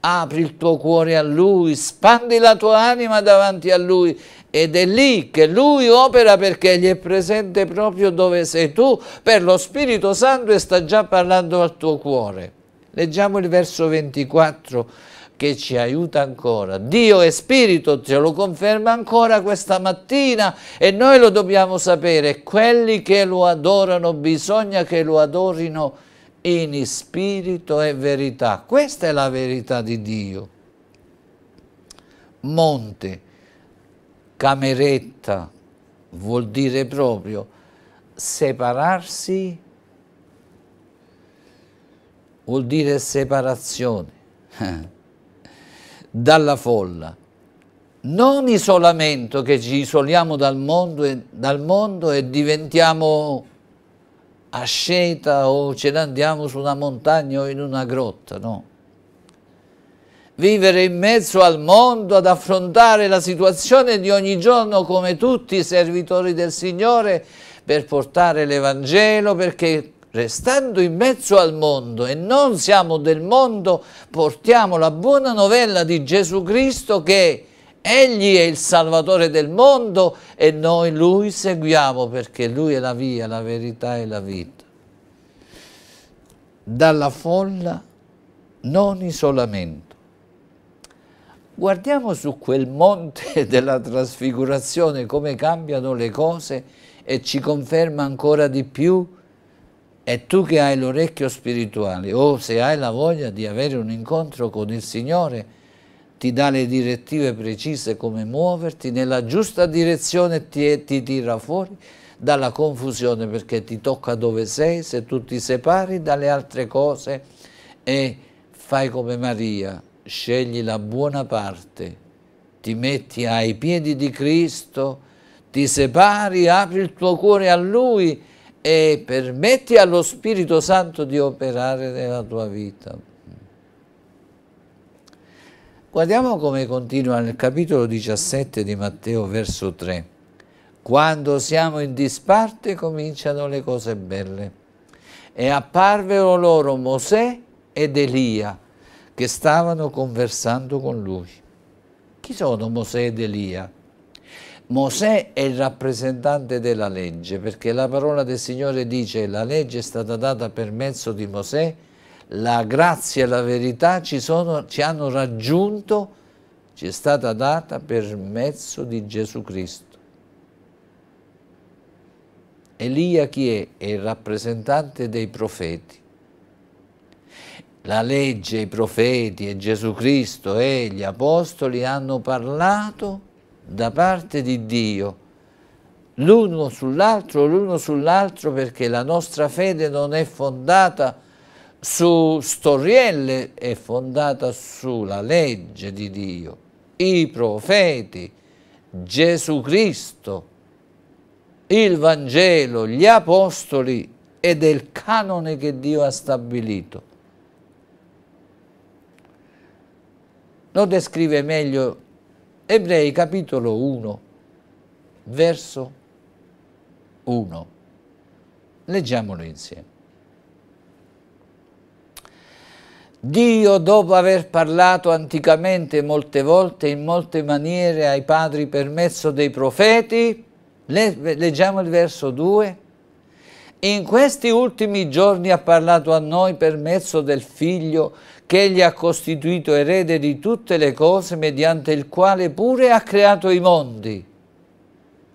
apri il tuo cuore a Lui, spandi la tua anima davanti a Lui ed è lì che Lui opera perché Egli è presente proprio dove sei tu, per lo Spirito Santo e sta già parlando al tuo cuore. Leggiamo il verso 24 che ci aiuta ancora. Dio è spirito, ce lo conferma ancora questa mattina e noi lo dobbiamo sapere. Quelli che lo adorano bisogna che lo adorino in spirito e verità. Questa è la verità di Dio. Monte, cameretta, vuol dire proprio separarsi, vuol dire separazione dalla folla. Non isolamento, che ci isoliamo dal mondo e, dal mondo e diventiamo asceta o ce ne andiamo su una montagna o in una grotta, no. Vivere in mezzo al mondo, ad affrontare la situazione di ogni giorno come tutti i servitori del Signore per portare l'Evangelo, perché restando in mezzo al mondo e non siamo del mondo, portiamo la buona novella di Gesù Cristo che Egli è il Salvatore del mondo e noi Lui seguiamo perché Lui è la via, la verità e la vita. Dalla folla non isolamento. Guardiamo su quel monte della trasfigurazione come cambiano le cose e ci conferma ancora di più e tu che hai l'orecchio spirituale o se hai la voglia di avere un incontro con il Signore, ti dà le direttive precise come muoverti, nella giusta direzione ti, ti tira fuori dalla confusione perché ti tocca dove sei, se tu ti separi dalle altre cose e fai come Maria, scegli la buona parte, ti metti ai piedi di Cristo, ti separi, apri il tuo cuore a Lui e permetti allo Spirito Santo di operare nella tua vita. Guardiamo come continua nel capitolo 17 di Matteo, verso 3. Quando siamo in disparte cominciano le cose belle. E apparvero loro Mosè ed Elia, che stavano conversando con lui. Chi sono Mosè ed Elia? Mosè è il rappresentante della legge, perché la parola del Signore dice la legge è stata data per mezzo di Mosè la grazia e la verità ci, sono, ci hanno raggiunto, ci è stata data per mezzo di Gesù Cristo. Elia chi è? È il rappresentante dei profeti. La legge, i profeti e Gesù Cristo e gli apostoli hanno parlato da parte di Dio, l'uno sull'altro, l'uno sull'altro, perché la nostra fede non è fondata su su storielle è fondata sulla legge di Dio, i profeti, Gesù Cristo, il Vangelo, gli Apostoli e del canone che Dio ha stabilito. Lo descrive meglio Ebrei capitolo 1, verso 1. Leggiamolo insieme. Dio, dopo aver parlato anticamente molte volte, in molte maniere, ai padri per mezzo dei profeti, leggiamo il verso 2, in questi ultimi giorni ha parlato a noi per mezzo del Figlio, che egli ha costituito erede di tutte le cose, mediante il quale pure ha creato i mondi.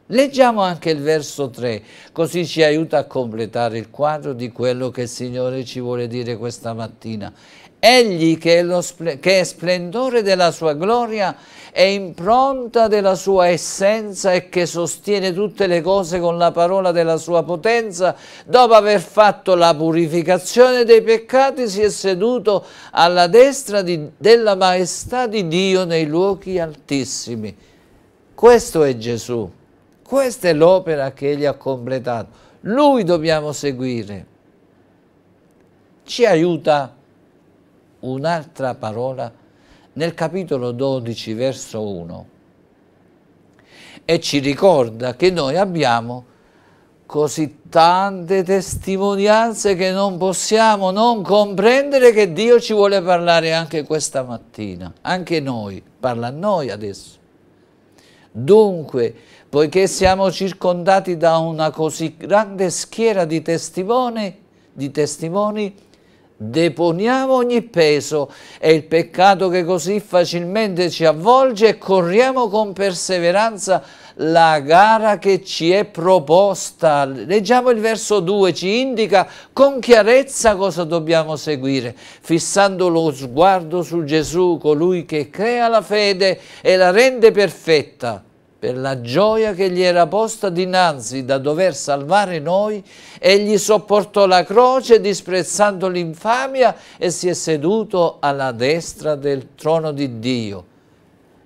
Leggiamo anche il verso 3, così ci aiuta a completare il quadro di quello che il Signore ci vuole dire questa mattina. Egli che è, spl che è splendore della sua gloria e impronta della sua essenza e che sostiene tutte le cose con la parola della sua potenza, dopo aver fatto la purificazione dei peccati si è seduto alla destra di, della maestà di Dio nei luoghi altissimi. Questo è Gesù, questa è l'opera che Egli ha completato, Lui dobbiamo seguire. Ci aiuta un'altra parola nel capitolo 12, verso 1, e ci ricorda che noi abbiamo così tante testimonianze che non possiamo non comprendere che Dio ci vuole parlare anche questa mattina, anche noi, parla a noi adesso. Dunque, poiché siamo circondati da una così grande schiera di testimoni, di testimoni Deponiamo ogni peso e il peccato che così facilmente ci avvolge e corriamo con perseveranza la gara che ci è proposta. Leggiamo il verso 2, ci indica con chiarezza cosa dobbiamo seguire, fissando lo sguardo su Gesù, colui che crea la fede e la rende perfetta per la gioia che gli era posta dinanzi da dover salvare noi, egli sopportò la croce disprezzando l'infamia e si è seduto alla destra del trono di Dio.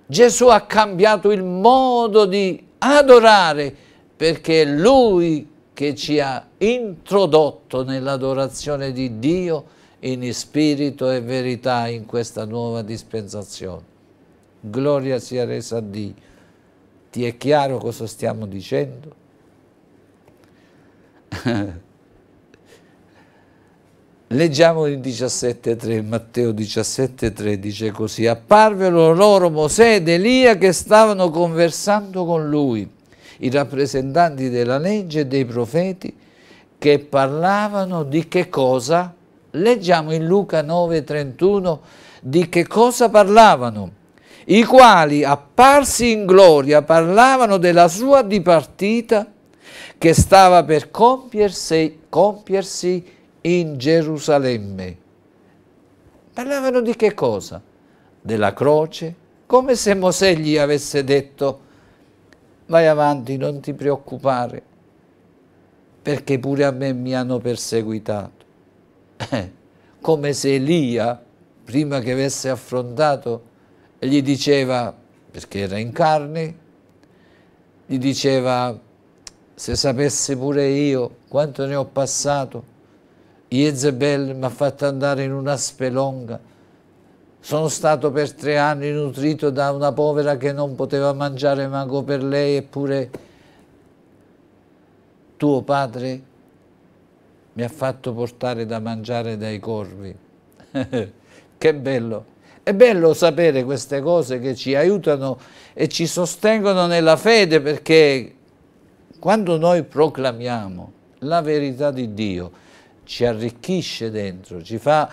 Gesù ha cambiato il modo di adorare perché è Lui che ci ha introdotto nell'adorazione di Dio in spirito e verità in questa nuova dispensazione. Gloria sia resa a Dio. Ti è chiaro cosa stiamo dicendo? Leggiamo il 17.3, Matteo 17.3 dice così, apparvero loro Mosè ed Elia che stavano conversando con lui, i rappresentanti della legge e dei profeti che parlavano di che cosa? Leggiamo in Luca 9.31 di che cosa parlavano i quali apparsi in gloria parlavano della sua dipartita che stava per compiersi, compiersi in Gerusalemme. Parlavano di che cosa? Della croce, come se Mosè gli avesse detto vai avanti, non ti preoccupare, perché pure a me mi hanno perseguitato. come se Elia, prima che avesse affrontato e gli diceva, perché era in carne, gli diceva, se sapesse pure io quanto ne ho passato, Jezebel mi ha fatto andare in una spelonga, sono stato per tre anni nutrito da una povera che non poteva mangiare manco per lei, eppure tuo padre mi ha fatto portare da mangiare dai corvi. che bello! È bello sapere queste cose che ci aiutano e ci sostengono nella fede perché quando noi proclamiamo la verità di Dio ci arricchisce dentro, ci fa,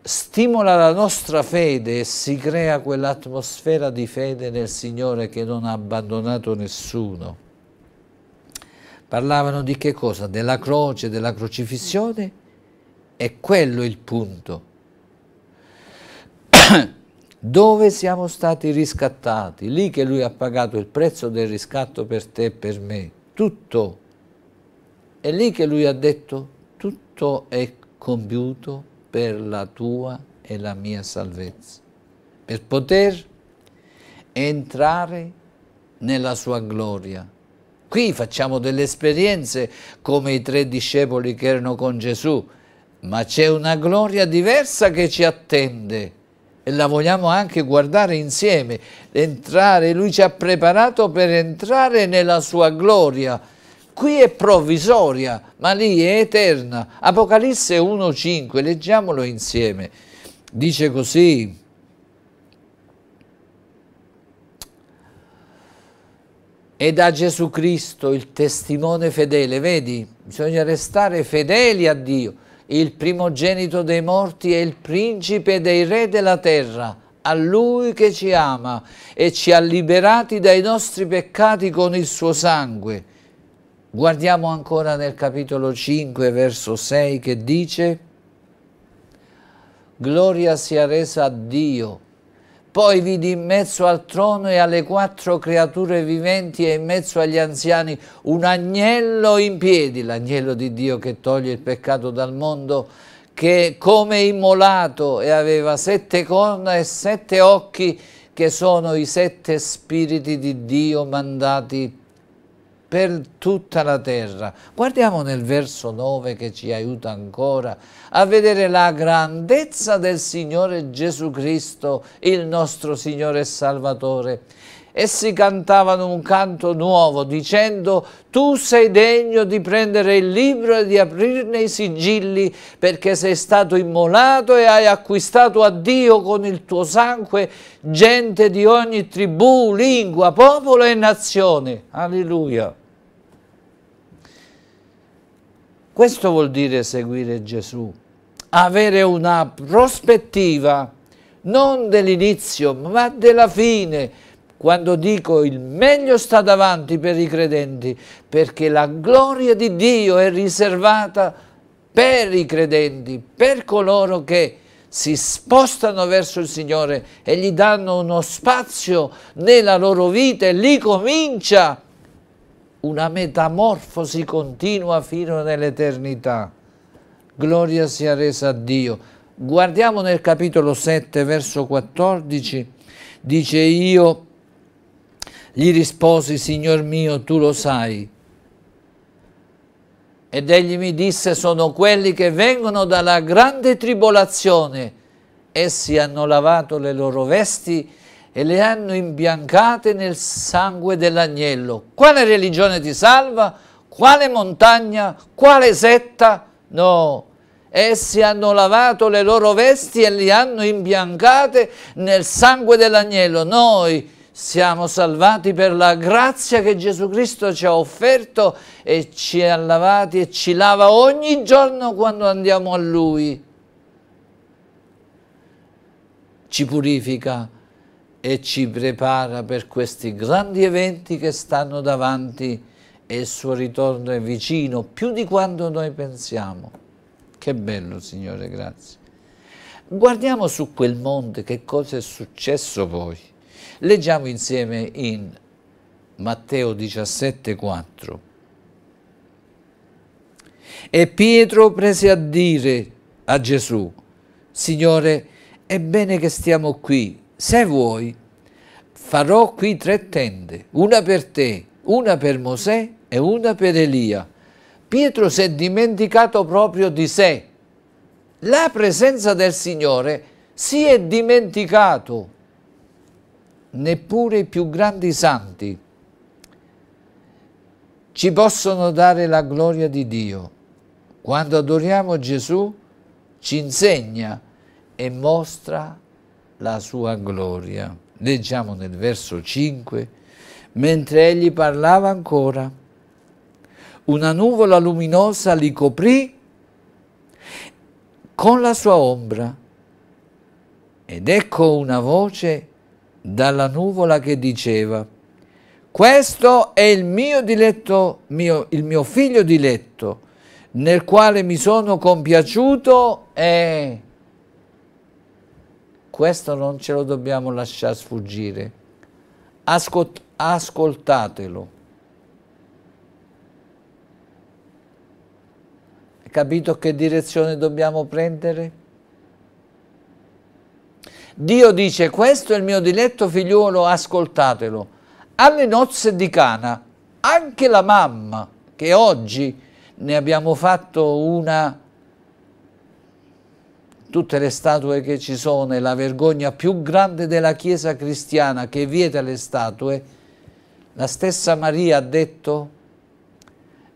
stimola la nostra fede e si crea quell'atmosfera di fede nel Signore che non ha abbandonato nessuno. Parlavano di che cosa? Della croce, della crocifissione? È quello il punto. dove siamo stati riscattati, lì che lui ha pagato il prezzo del riscatto per te e per me, tutto. È lì che lui ha detto tutto è compiuto per la tua e la mia salvezza, per poter entrare nella sua gloria. Qui facciamo delle esperienze come i tre discepoli che erano con Gesù, ma c'è una gloria diversa che ci attende e la vogliamo anche guardare insieme, entrare, lui ci ha preparato per entrare nella sua gloria. Qui è provvisoria, ma lì è eterna. Apocalisse 1.5, leggiamolo insieme. Dice così, e da Gesù Cristo, il testimone fedele, vedi? Bisogna restare fedeli a Dio il primogenito dei morti e il principe dei re della terra, a Lui che ci ama e ci ha liberati dai nostri peccati con il suo sangue. Guardiamo ancora nel capitolo 5, verso 6, che dice Gloria sia resa a Dio poi vidi in mezzo al trono e alle quattro creature viventi e in mezzo agli anziani un agnello in piedi, l'agnello di Dio che toglie il peccato dal mondo, che come immolato e aveva sette corna e sette occhi che sono i sette spiriti di Dio mandati per tutta la terra. Guardiamo nel verso 9 che ci aiuta ancora a vedere la grandezza del Signore Gesù Cristo, il nostro Signore e Salvatore. Essi cantavano un canto nuovo dicendo tu sei degno di prendere il libro e di aprirne i sigilli perché sei stato immolato e hai acquistato a Dio con il tuo sangue gente di ogni tribù, lingua, popolo e nazione. Alleluia. Questo vuol dire seguire Gesù, avere una prospettiva non dell'inizio ma della fine. Quando dico il meglio sta davanti per i credenti, perché la gloria di Dio è riservata per i credenti, per coloro che si spostano verso il Signore e gli danno uno spazio nella loro vita e lì comincia a una metamorfosi continua fino nell'eternità. Gloria sia resa a Dio. Guardiamo nel capitolo 7, verso 14, dice io gli risposi, Signor mio, tu lo sai. Ed egli mi disse, sono quelli che vengono dalla grande tribolazione. Essi hanno lavato le loro vesti e le hanno imbiancate nel sangue dell'agnello. Quale religione ti salva? Quale montagna? Quale setta? No, essi hanno lavato le loro vesti e le hanno imbiancate nel sangue dell'agnello. Noi siamo salvati per la grazia che Gesù Cristo ci ha offerto e ci ha lavati e ci lava ogni giorno quando andiamo a Lui. Ci purifica e ci prepara per questi grandi eventi che stanno davanti e il suo ritorno è vicino, più di quanto noi pensiamo. Che bello, Signore, grazie. Guardiamo su quel monte che cosa è successo poi. Leggiamo insieme in Matteo 17,4. E Pietro prese a dire a Gesù, Signore, è bene che stiamo qui, se vuoi, farò qui tre tende, una per te, una per Mosè e una per Elia. Pietro si è dimenticato proprio di sé. La presenza del Signore si è dimenticato. Neppure i più grandi santi ci possono dare la gloria di Dio. Quando adoriamo Gesù ci insegna e mostra la sua gloria. Leggiamo nel verso 5, mentre egli parlava ancora, una nuvola luminosa li coprì con la sua ombra ed ecco una voce dalla nuvola che diceva questo è il mio diletto mio, il mio figlio diletto nel quale mi sono compiaciuto e questo non ce lo dobbiamo lasciare sfuggire. Ascolt ascoltatelo. Capito che direzione dobbiamo prendere? Dio dice questo è il mio diletto figliuolo, ascoltatelo. Alle nozze di Cana, anche la mamma, che oggi ne abbiamo fatto una tutte le statue che ci sono e la vergogna più grande della Chiesa cristiana che vieta le statue, la stessa Maria ha detto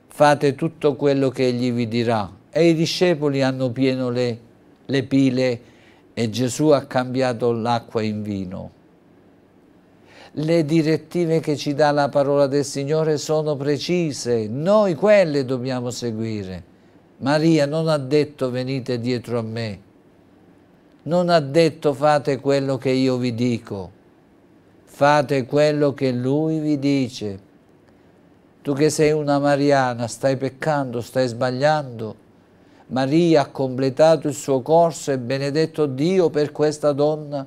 fate tutto quello che egli vi dirà e i discepoli hanno pieno le, le pile e Gesù ha cambiato l'acqua in vino. Le direttive che ci dà la parola del Signore sono precise, noi quelle dobbiamo seguire. Maria non ha detto venite dietro a me, non ha detto fate quello che io vi dico, fate quello che lui vi dice. Tu che sei una Mariana, stai peccando, stai sbagliando. Maria ha completato il suo corso e benedetto Dio per questa donna,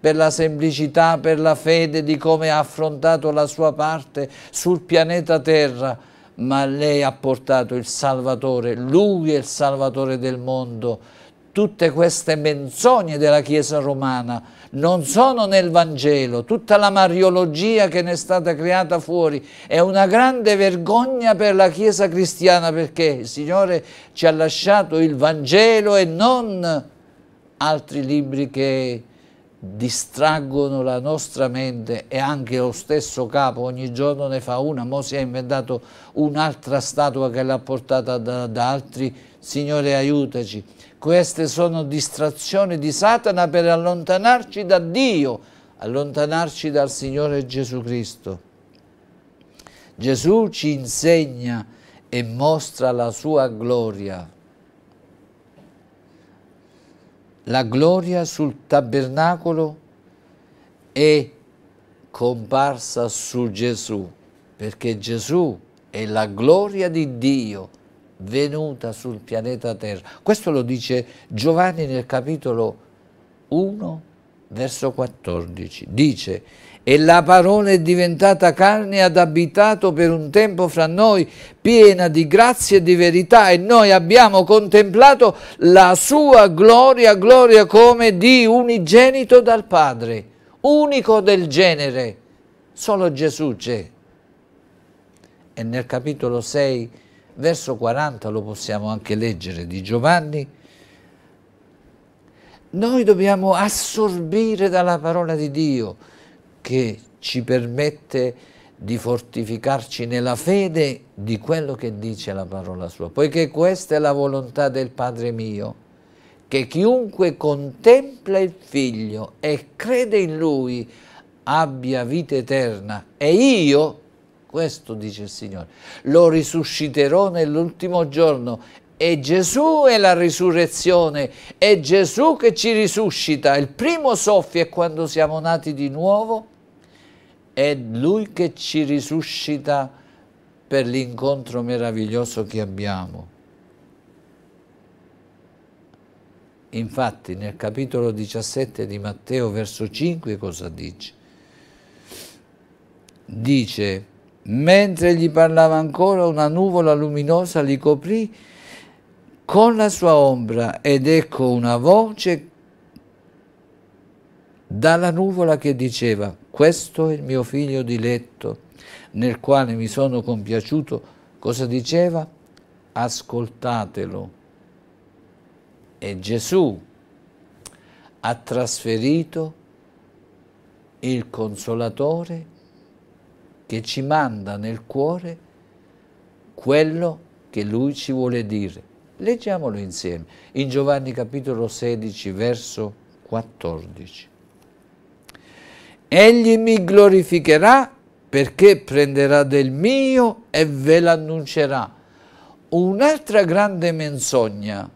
per la semplicità, per la fede di come ha affrontato la sua parte sul pianeta Terra, ma lei ha portato il Salvatore, Lui è il Salvatore del mondo, tutte queste menzogne della Chiesa romana non sono nel Vangelo, tutta la mariologia che ne è stata creata fuori è una grande vergogna per la Chiesa cristiana perché il Signore ci ha lasciato il Vangelo e non altri libri che distraggono la nostra mente e anche lo stesso capo ogni giorno ne fa una, mo si è inventato un'altra statua che l'ha portata da, da altri, Signore aiutaci queste sono distrazioni di Satana per allontanarci da Dio, allontanarci dal Signore Gesù Cristo. Gesù ci insegna e mostra la sua gloria. La gloria sul tabernacolo è comparsa su Gesù, perché Gesù è la gloria di Dio venuta sul pianeta Terra. Questo lo dice Giovanni nel capitolo 1, verso 14. Dice, e la parola è diventata carne ad abitato per un tempo fra noi, piena di grazia e di verità, e noi abbiamo contemplato la sua gloria, gloria come di unigenito dal Padre, unico del genere. Solo Gesù c'è. E nel capitolo 6 verso 40 lo possiamo anche leggere di Giovanni, noi dobbiamo assorbire dalla parola di Dio che ci permette di fortificarci nella fede di quello che dice la parola sua, poiché questa è la volontà del Padre mio, che chiunque contempla il Figlio e crede in Lui abbia vita eterna e io questo dice il Signore. Lo risusciterò nell'ultimo giorno. E Gesù è la risurrezione, è Gesù che ci risuscita. Il primo soffio è quando siamo nati di nuovo, è Lui che ci risuscita per l'incontro meraviglioso che abbiamo. Infatti nel capitolo 17 di Matteo verso 5 cosa dice? Dice Mentre gli parlava ancora una nuvola luminosa li coprì con la sua ombra ed ecco una voce dalla nuvola che diceva questo è il mio figlio diletto nel quale mi sono compiaciuto. Cosa diceva? Ascoltatelo. E Gesù ha trasferito il consolatore che ci manda nel cuore quello che lui ci vuole dire. Leggiamolo insieme in Giovanni capitolo 16 verso 14. Egli mi glorificherà perché prenderà del mio e ve l'annuncerà. Un'altra grande menzogna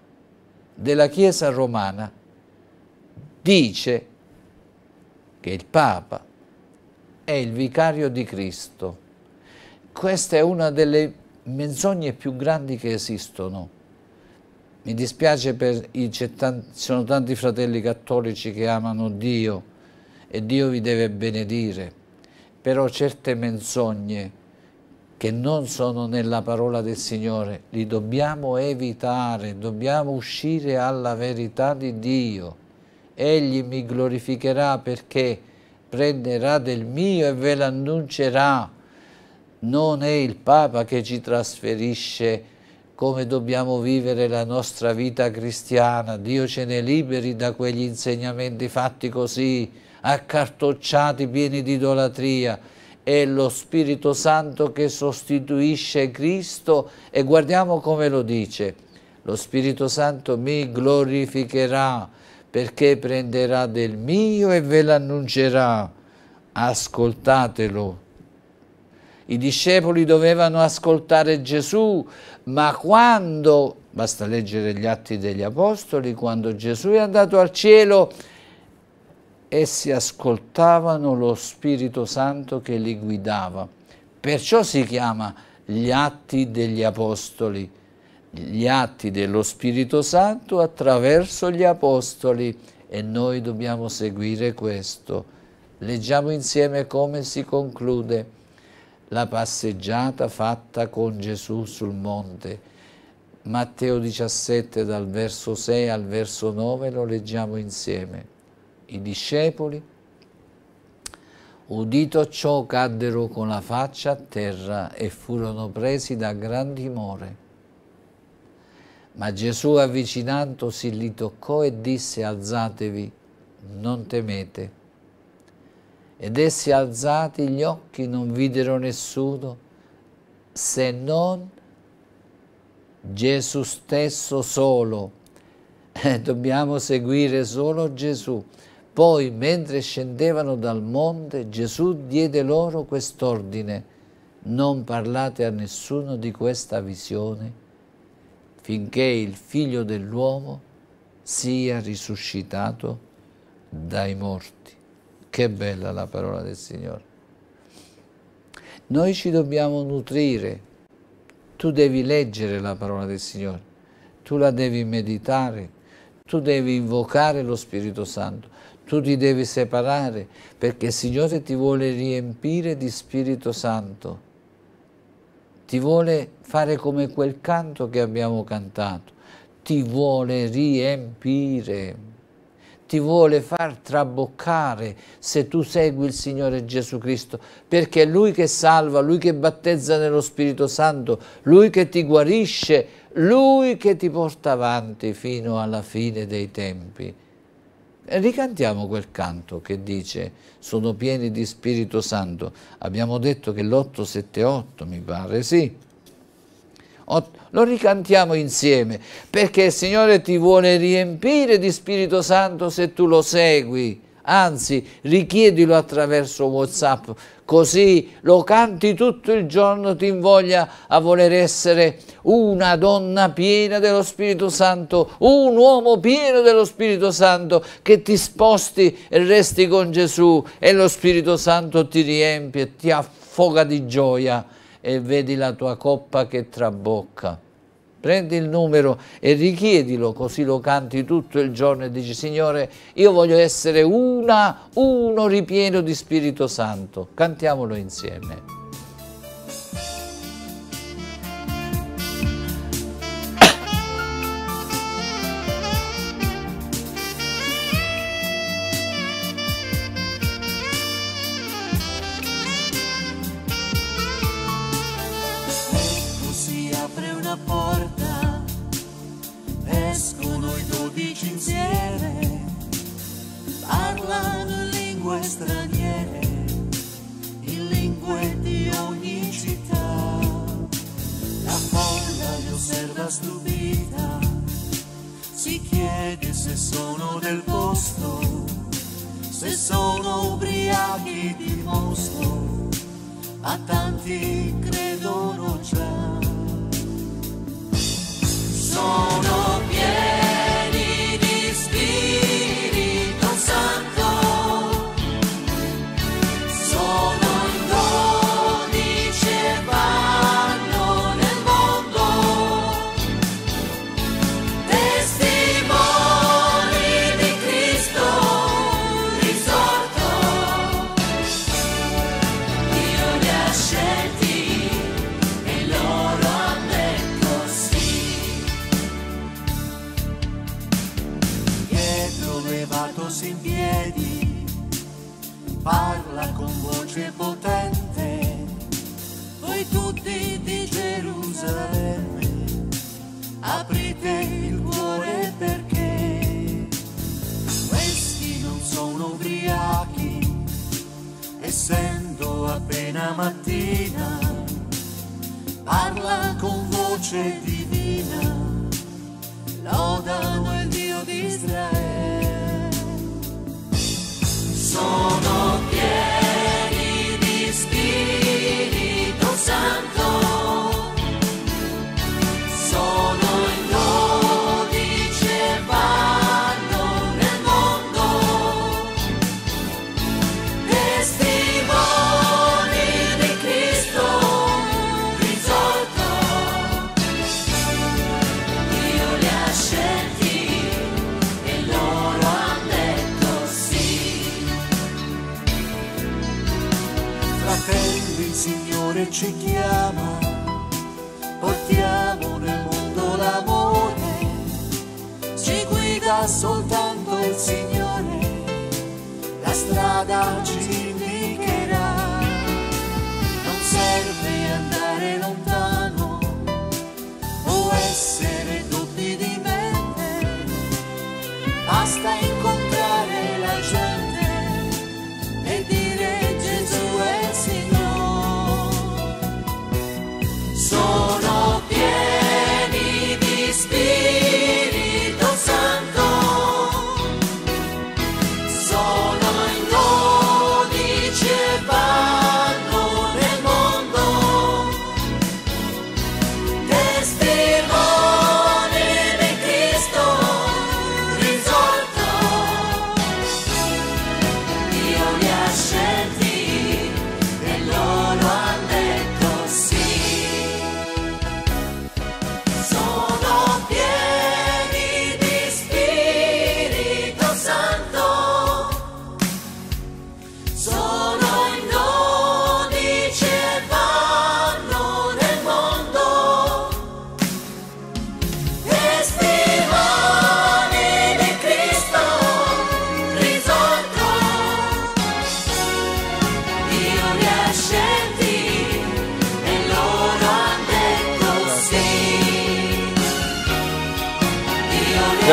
della Chiesa romana dice che il Papa è il vicario di Cristo. Questa è una delle menzogne più grandi che esistono. Mi dispiace per i sono tanti fratelli cattolici che amano Dio e Dio vi deve benedire, però certe menzogne che non sono nella parola del Signore, li dobbiamo evitare, dobbiamo uscire alla verità di Dio. Egli mi glorificherà perché prenderà del mio e ve l'annuncerà. Non è il Papa che ci trasferisce come dobbiamo vivere la nostra vita cristiana. Dio ce ne liberi da quegli insegnamenti fatti così, accartocciati, pieni di idolatria. È lo Spirito Santo che sostituisce Cristo e guardiamo come lo dice. Lo Spirito Santo mi glorificherà perché prenderà del mio e ve l'annuncerà. Ascoltatelo. I discepoli dovevano ascoltare Gesù, ma quando, basta leggere gli atti degli apostoli, quando Gesù è andato al cielo, essi ascoltavano lo Spirito Santo che li guidava. Perciò si chiama gli atti degli apostoli gli atti dello Spirito Santo attraverso gli Apostoli e noi dobbiamo seguire questo. Leggiamo insieme come si conclude la passeggiata fatta con Gesù sul monte. Matteo 17 dal verso 6 al verso 9 lo leggiamo insieme. I discepoli, udito ciò, caddero con la faccia a terra e furono presi da gran timore. Ma Gesù avvicinandosi li toccò e disse alzatevi, non temete. Ed essi alzati gli occhi non videro nessuno se non Gesù stesso solo. Eh, dobbiamo seguire solo Gesù. Poi, mentre scendevano dal monte, Gesù diede loro quest'ordine. Non parlate a nessuno di questa visione finché il figlio dell'uomo sia risuscitato dai morti. Che bella la parola del Signore. Noi ci dobbiamo nutrire, tu devi leggere la parola del Signore, tu la devi meditare, tu devi invocare lo Spirito Santo, tu ti devi separare perché il Signore ti vuole riempire di Spirito Santo ti vuole fare come quel canto che abbiamo cantato, ti vuole riempire, ti vuole far traboccare se tu segui il Signore Gesù Cristo, perché è Lui che salva, Lui che battezza nello Spirito Santo, Lui che ti guarisce, Lui che ti porta avanti fino alla fine dei tempi ricantiamo quel canto che dice sono pieni di Spirito Santo. Abbiamo detto che l'878 mi pare, sì. Lo ricantiamo insieme perché il Signore ti vuole riempire di Spirito Santo se tu lo segui anzi richiedilo attraverso Whatsapp, così lo canti tutto il giorno, ti invoglia a voler essere una donna piena dello Spirito Santo, un uomo pieno dello Spirito Santo, che ti sposti e resti con Gesù e lo Spirito Santo ti riempie, ti affoga di gioia e vedi la tua coppa che trabocca prendi il numero e richiedilo così lo canti tutto il giorno e dici Signore io voglio essere una, uno ripieno di Spirito Santo, cantiamolo insieme. se sono del posto, se sono ubriachi di posto, a tanti credono già. Sono pieni. essendo appena mattina, parla con voce divina, lodano il Dio di Israele. Sono sa soltanto il Signore, la strada ci indicherà. Non serve andare lontano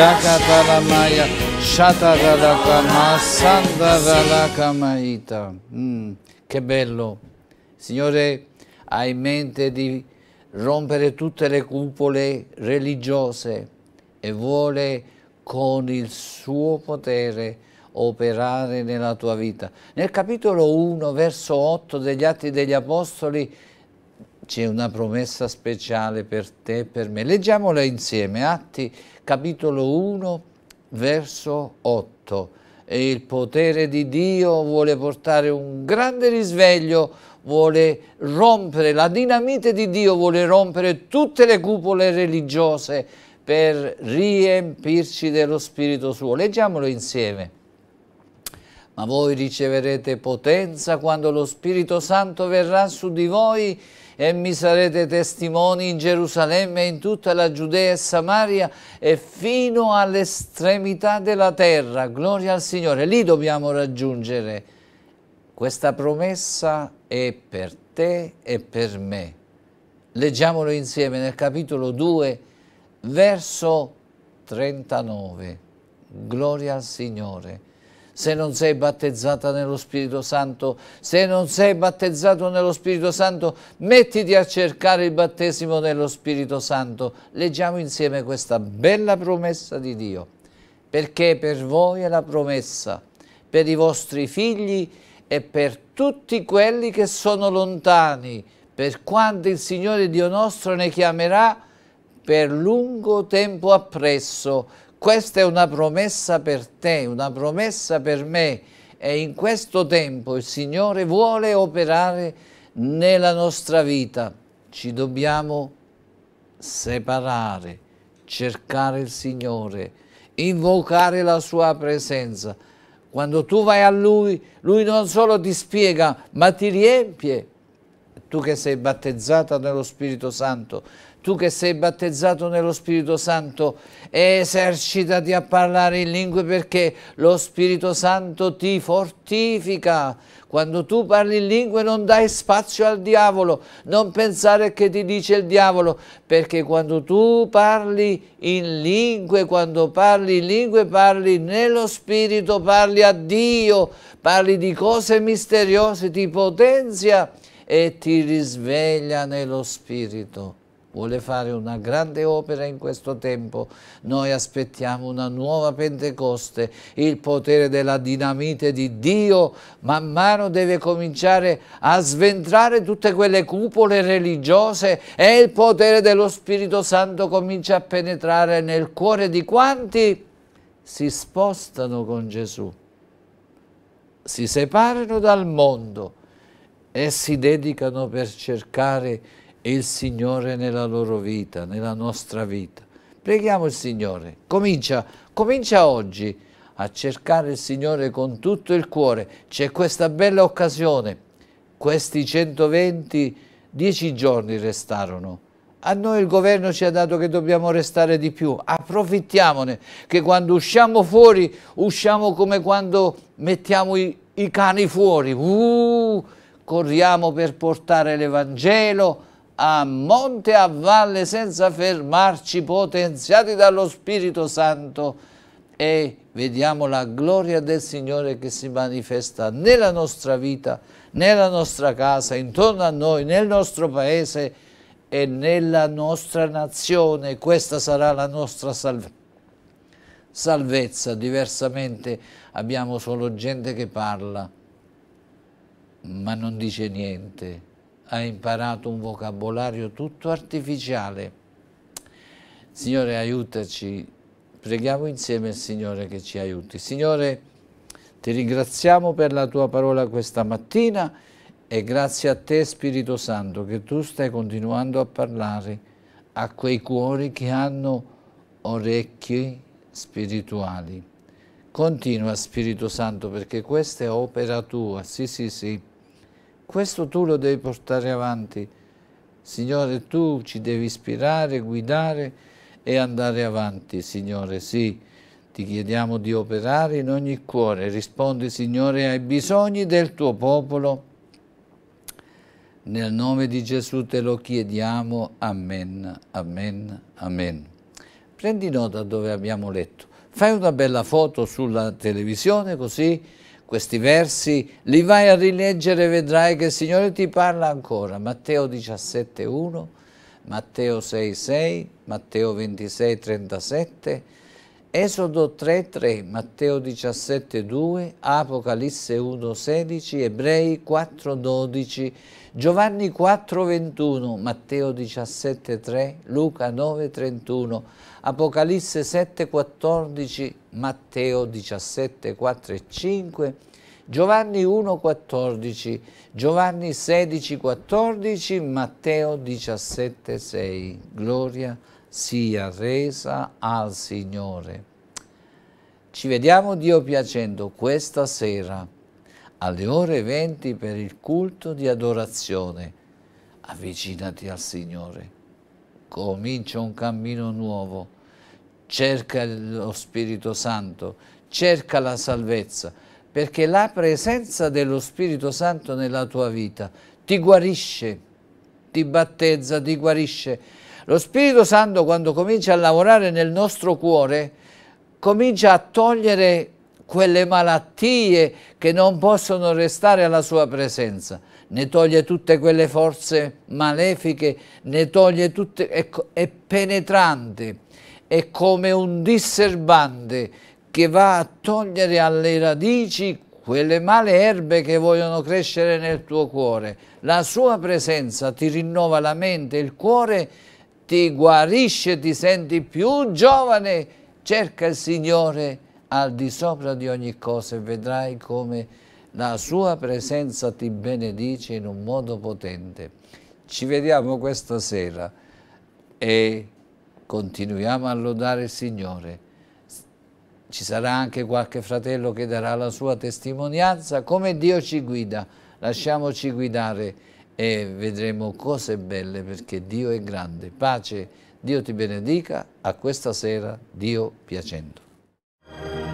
Jagadalamaya Shatadalakama Sandaralakamaita. Mm, che bello. Signore, hai in mente di rompere tutte le cupole religiose e vuole con il suo potere operare nella tua vita. Nel capitolo 1, verso 8 degli Atti degli Apostoli, c'è una promessa speciale per te e per me. Leggiamola insieme, Atti capitolo 1, verso 8. E il potere di Dio vuole portare un grande risveglio, vuole rompere, la dinamite di Dio vuole rompere tutte le cupole religiose per riempirci dello Spirito Suo. Leggiamolo insieme. Ma voi riceverete potenza quando lo Spirito Santo verrà su di voi e mi sarete testimoni in Gerusalemme e in tutta la Giudea e Samaria e fino all'estremità della terra. Gloria al Signore. Lì dobbiamo raggiungere. Questa promessa è per te e per me. Leggiamolo insieme nel capitolo 2, verso 39. Gloria al Signore se non sei battezzata nello Spirito Santo, se non sei battezzato nello Spirito Santo, mettiti a cercare il battesimo nello Spirito Santo. Leggiamo insieme questa bella promessa di Dio, perché per voi è la promessa, per i vostri figli e per tutti quelli che sono lontani, per quanto il Signore Dio nostro ne chiamerà per lungo tempo appresso, questa è una promessa per te, una promessa per me e in questo tempo il Signore vuole operare nella nostra vita. Ci dobbiamo separare, cercare il Signore, invocare la sua presenza. Quando tu vai a Lui, Lui non solo ti spiega, ma ti riempie. Tu che sei battezzata nello Spirito Santo, tu che sei battezzato nello Spirito Santo, esercitati a parlare in lingue perché lo Spirito Santo ti fortifica. Quando tu parli in lingue non dai spazio al diavolo, non pensare che ti dice il diavolo, perché quando tu parli in lingue, quando parli in lingue parli nello Spirito, parli a Dio, parli di cose misteriose, ti potenzia e ti risveglia nello Spirito vuole fare una grande opera in questo tempo. Noi aspettiamo una nuova Pentecoste, il potere della dinamite di Dio man mano deve cominciare a sventrare tutte quelle cupole religiose e il potere dello Spirito Santo comincia a penetrare nel cuore di quanti si spostano con Gesù, si separano dal mondo e si dedicano per cercare il Signore nella loro vita, nella nostra vita. Preghiamo il Signore, comincia, comincia oggi a cercare il Signore con tutto il cuore. C'è questa bella occasione, questi 120, 10 giorni restarono. A noi il governo ci ha dato che dobbiamo restare di più, approfittiamone, che quando usciamo fuori, usciamo come quando mettiamo i, i cani fuori, uh, corriamo per portare l'Evangelo, a monte e a valle senza fermarci, potenziati dallo Spirito Santo e vediamo la gloria del Signore che si manifesta nella nostra vita, nella nostra casa, intorno a noi, nel nostro paese e nella nostra nazione. Questa sarà la nostra salvezza salvezza, diversamente abbiamo solo gente che parla ma non dice niente ha imparato un vocabolario tutto artificiale. Signore aiutaci, preghiamo insieme il Signore che ci aiuti. Signore, ti ringraziamo per la tua parola questa mattina e grazie a te Spirito Santo che tu stai continuando a parlare a quei cuori che hanno orecchi spirituali. Continua Spirito Santo perché questa è opera tua, sì sì sì questo tu lo devi portare avanti. Signore, tu ci devi ispirare, guidare e andare avanti, Signore, sì. Ti chiediamo di operare in ogni cuore. Rispondi, Signore, ai bisogni del tuo popolo. Nel nome di Gesù te lo chiediamo. Amen, amen, amen. Prendi nota dove abbiamo letto. Fai una bella foto sulla televisione così questi versi, li vai a rileggere e vedrai che il Signore ti parla ancora. Matteo 17, 1, Matteo 6, 6, Matteo 26, 37, Esodo 3,3, Matteo 17,2, Apocalisse 1,16, Ebrei 4,12, Giovanni 4,21, Matteo 17,3, Luca 9,31, Apocalisse 7,14, Matteo 17,4 e 5, Giovanni 1,14, Giovanni 16,14, Matteo 17,6. Gloria a sia resa al Signore. Ci vediamo Dio piacendo questa sera alle ore 20 per il culto di adorazione. Avvicinati al Signore. Comincia un cammino nuovo. Cerca lo Spirito Santo, cerca la salvezza, perché la presenza dello Spirito Santo nella tua vita ti guarisce, ti battezza, ti guarisce lo Spirito Santo quando comincia a lavorare nel nostro cuore comincia a togliere quelle malattie che non possono restare alla sua presenza. Ne toglie tutte quelle forze malefiche, ne toglie tutte, è, ecco, è penetrante, è come un disserbante che va a togliere alle radici quelle male erbe che vogliono crescere nel tuo cuore. La sua presenza ti rinnova la mente, il cuore ti guarisce, ti senti più giovane, cerca il Signore al di sopra di ogni cosa e vedrai come la sua presenza ti benedice in un modo potente. Ci vediamo questa sera e continuiamo a lodare il Signore. Ci sarà anche qualche fratello che darà la sua testimonianza, come Dio ci guida, lasciamoci guidare e vedremo cose belle perché Dio è grande. Pace, Dio ti benedica, a questa sera Dio piacendo.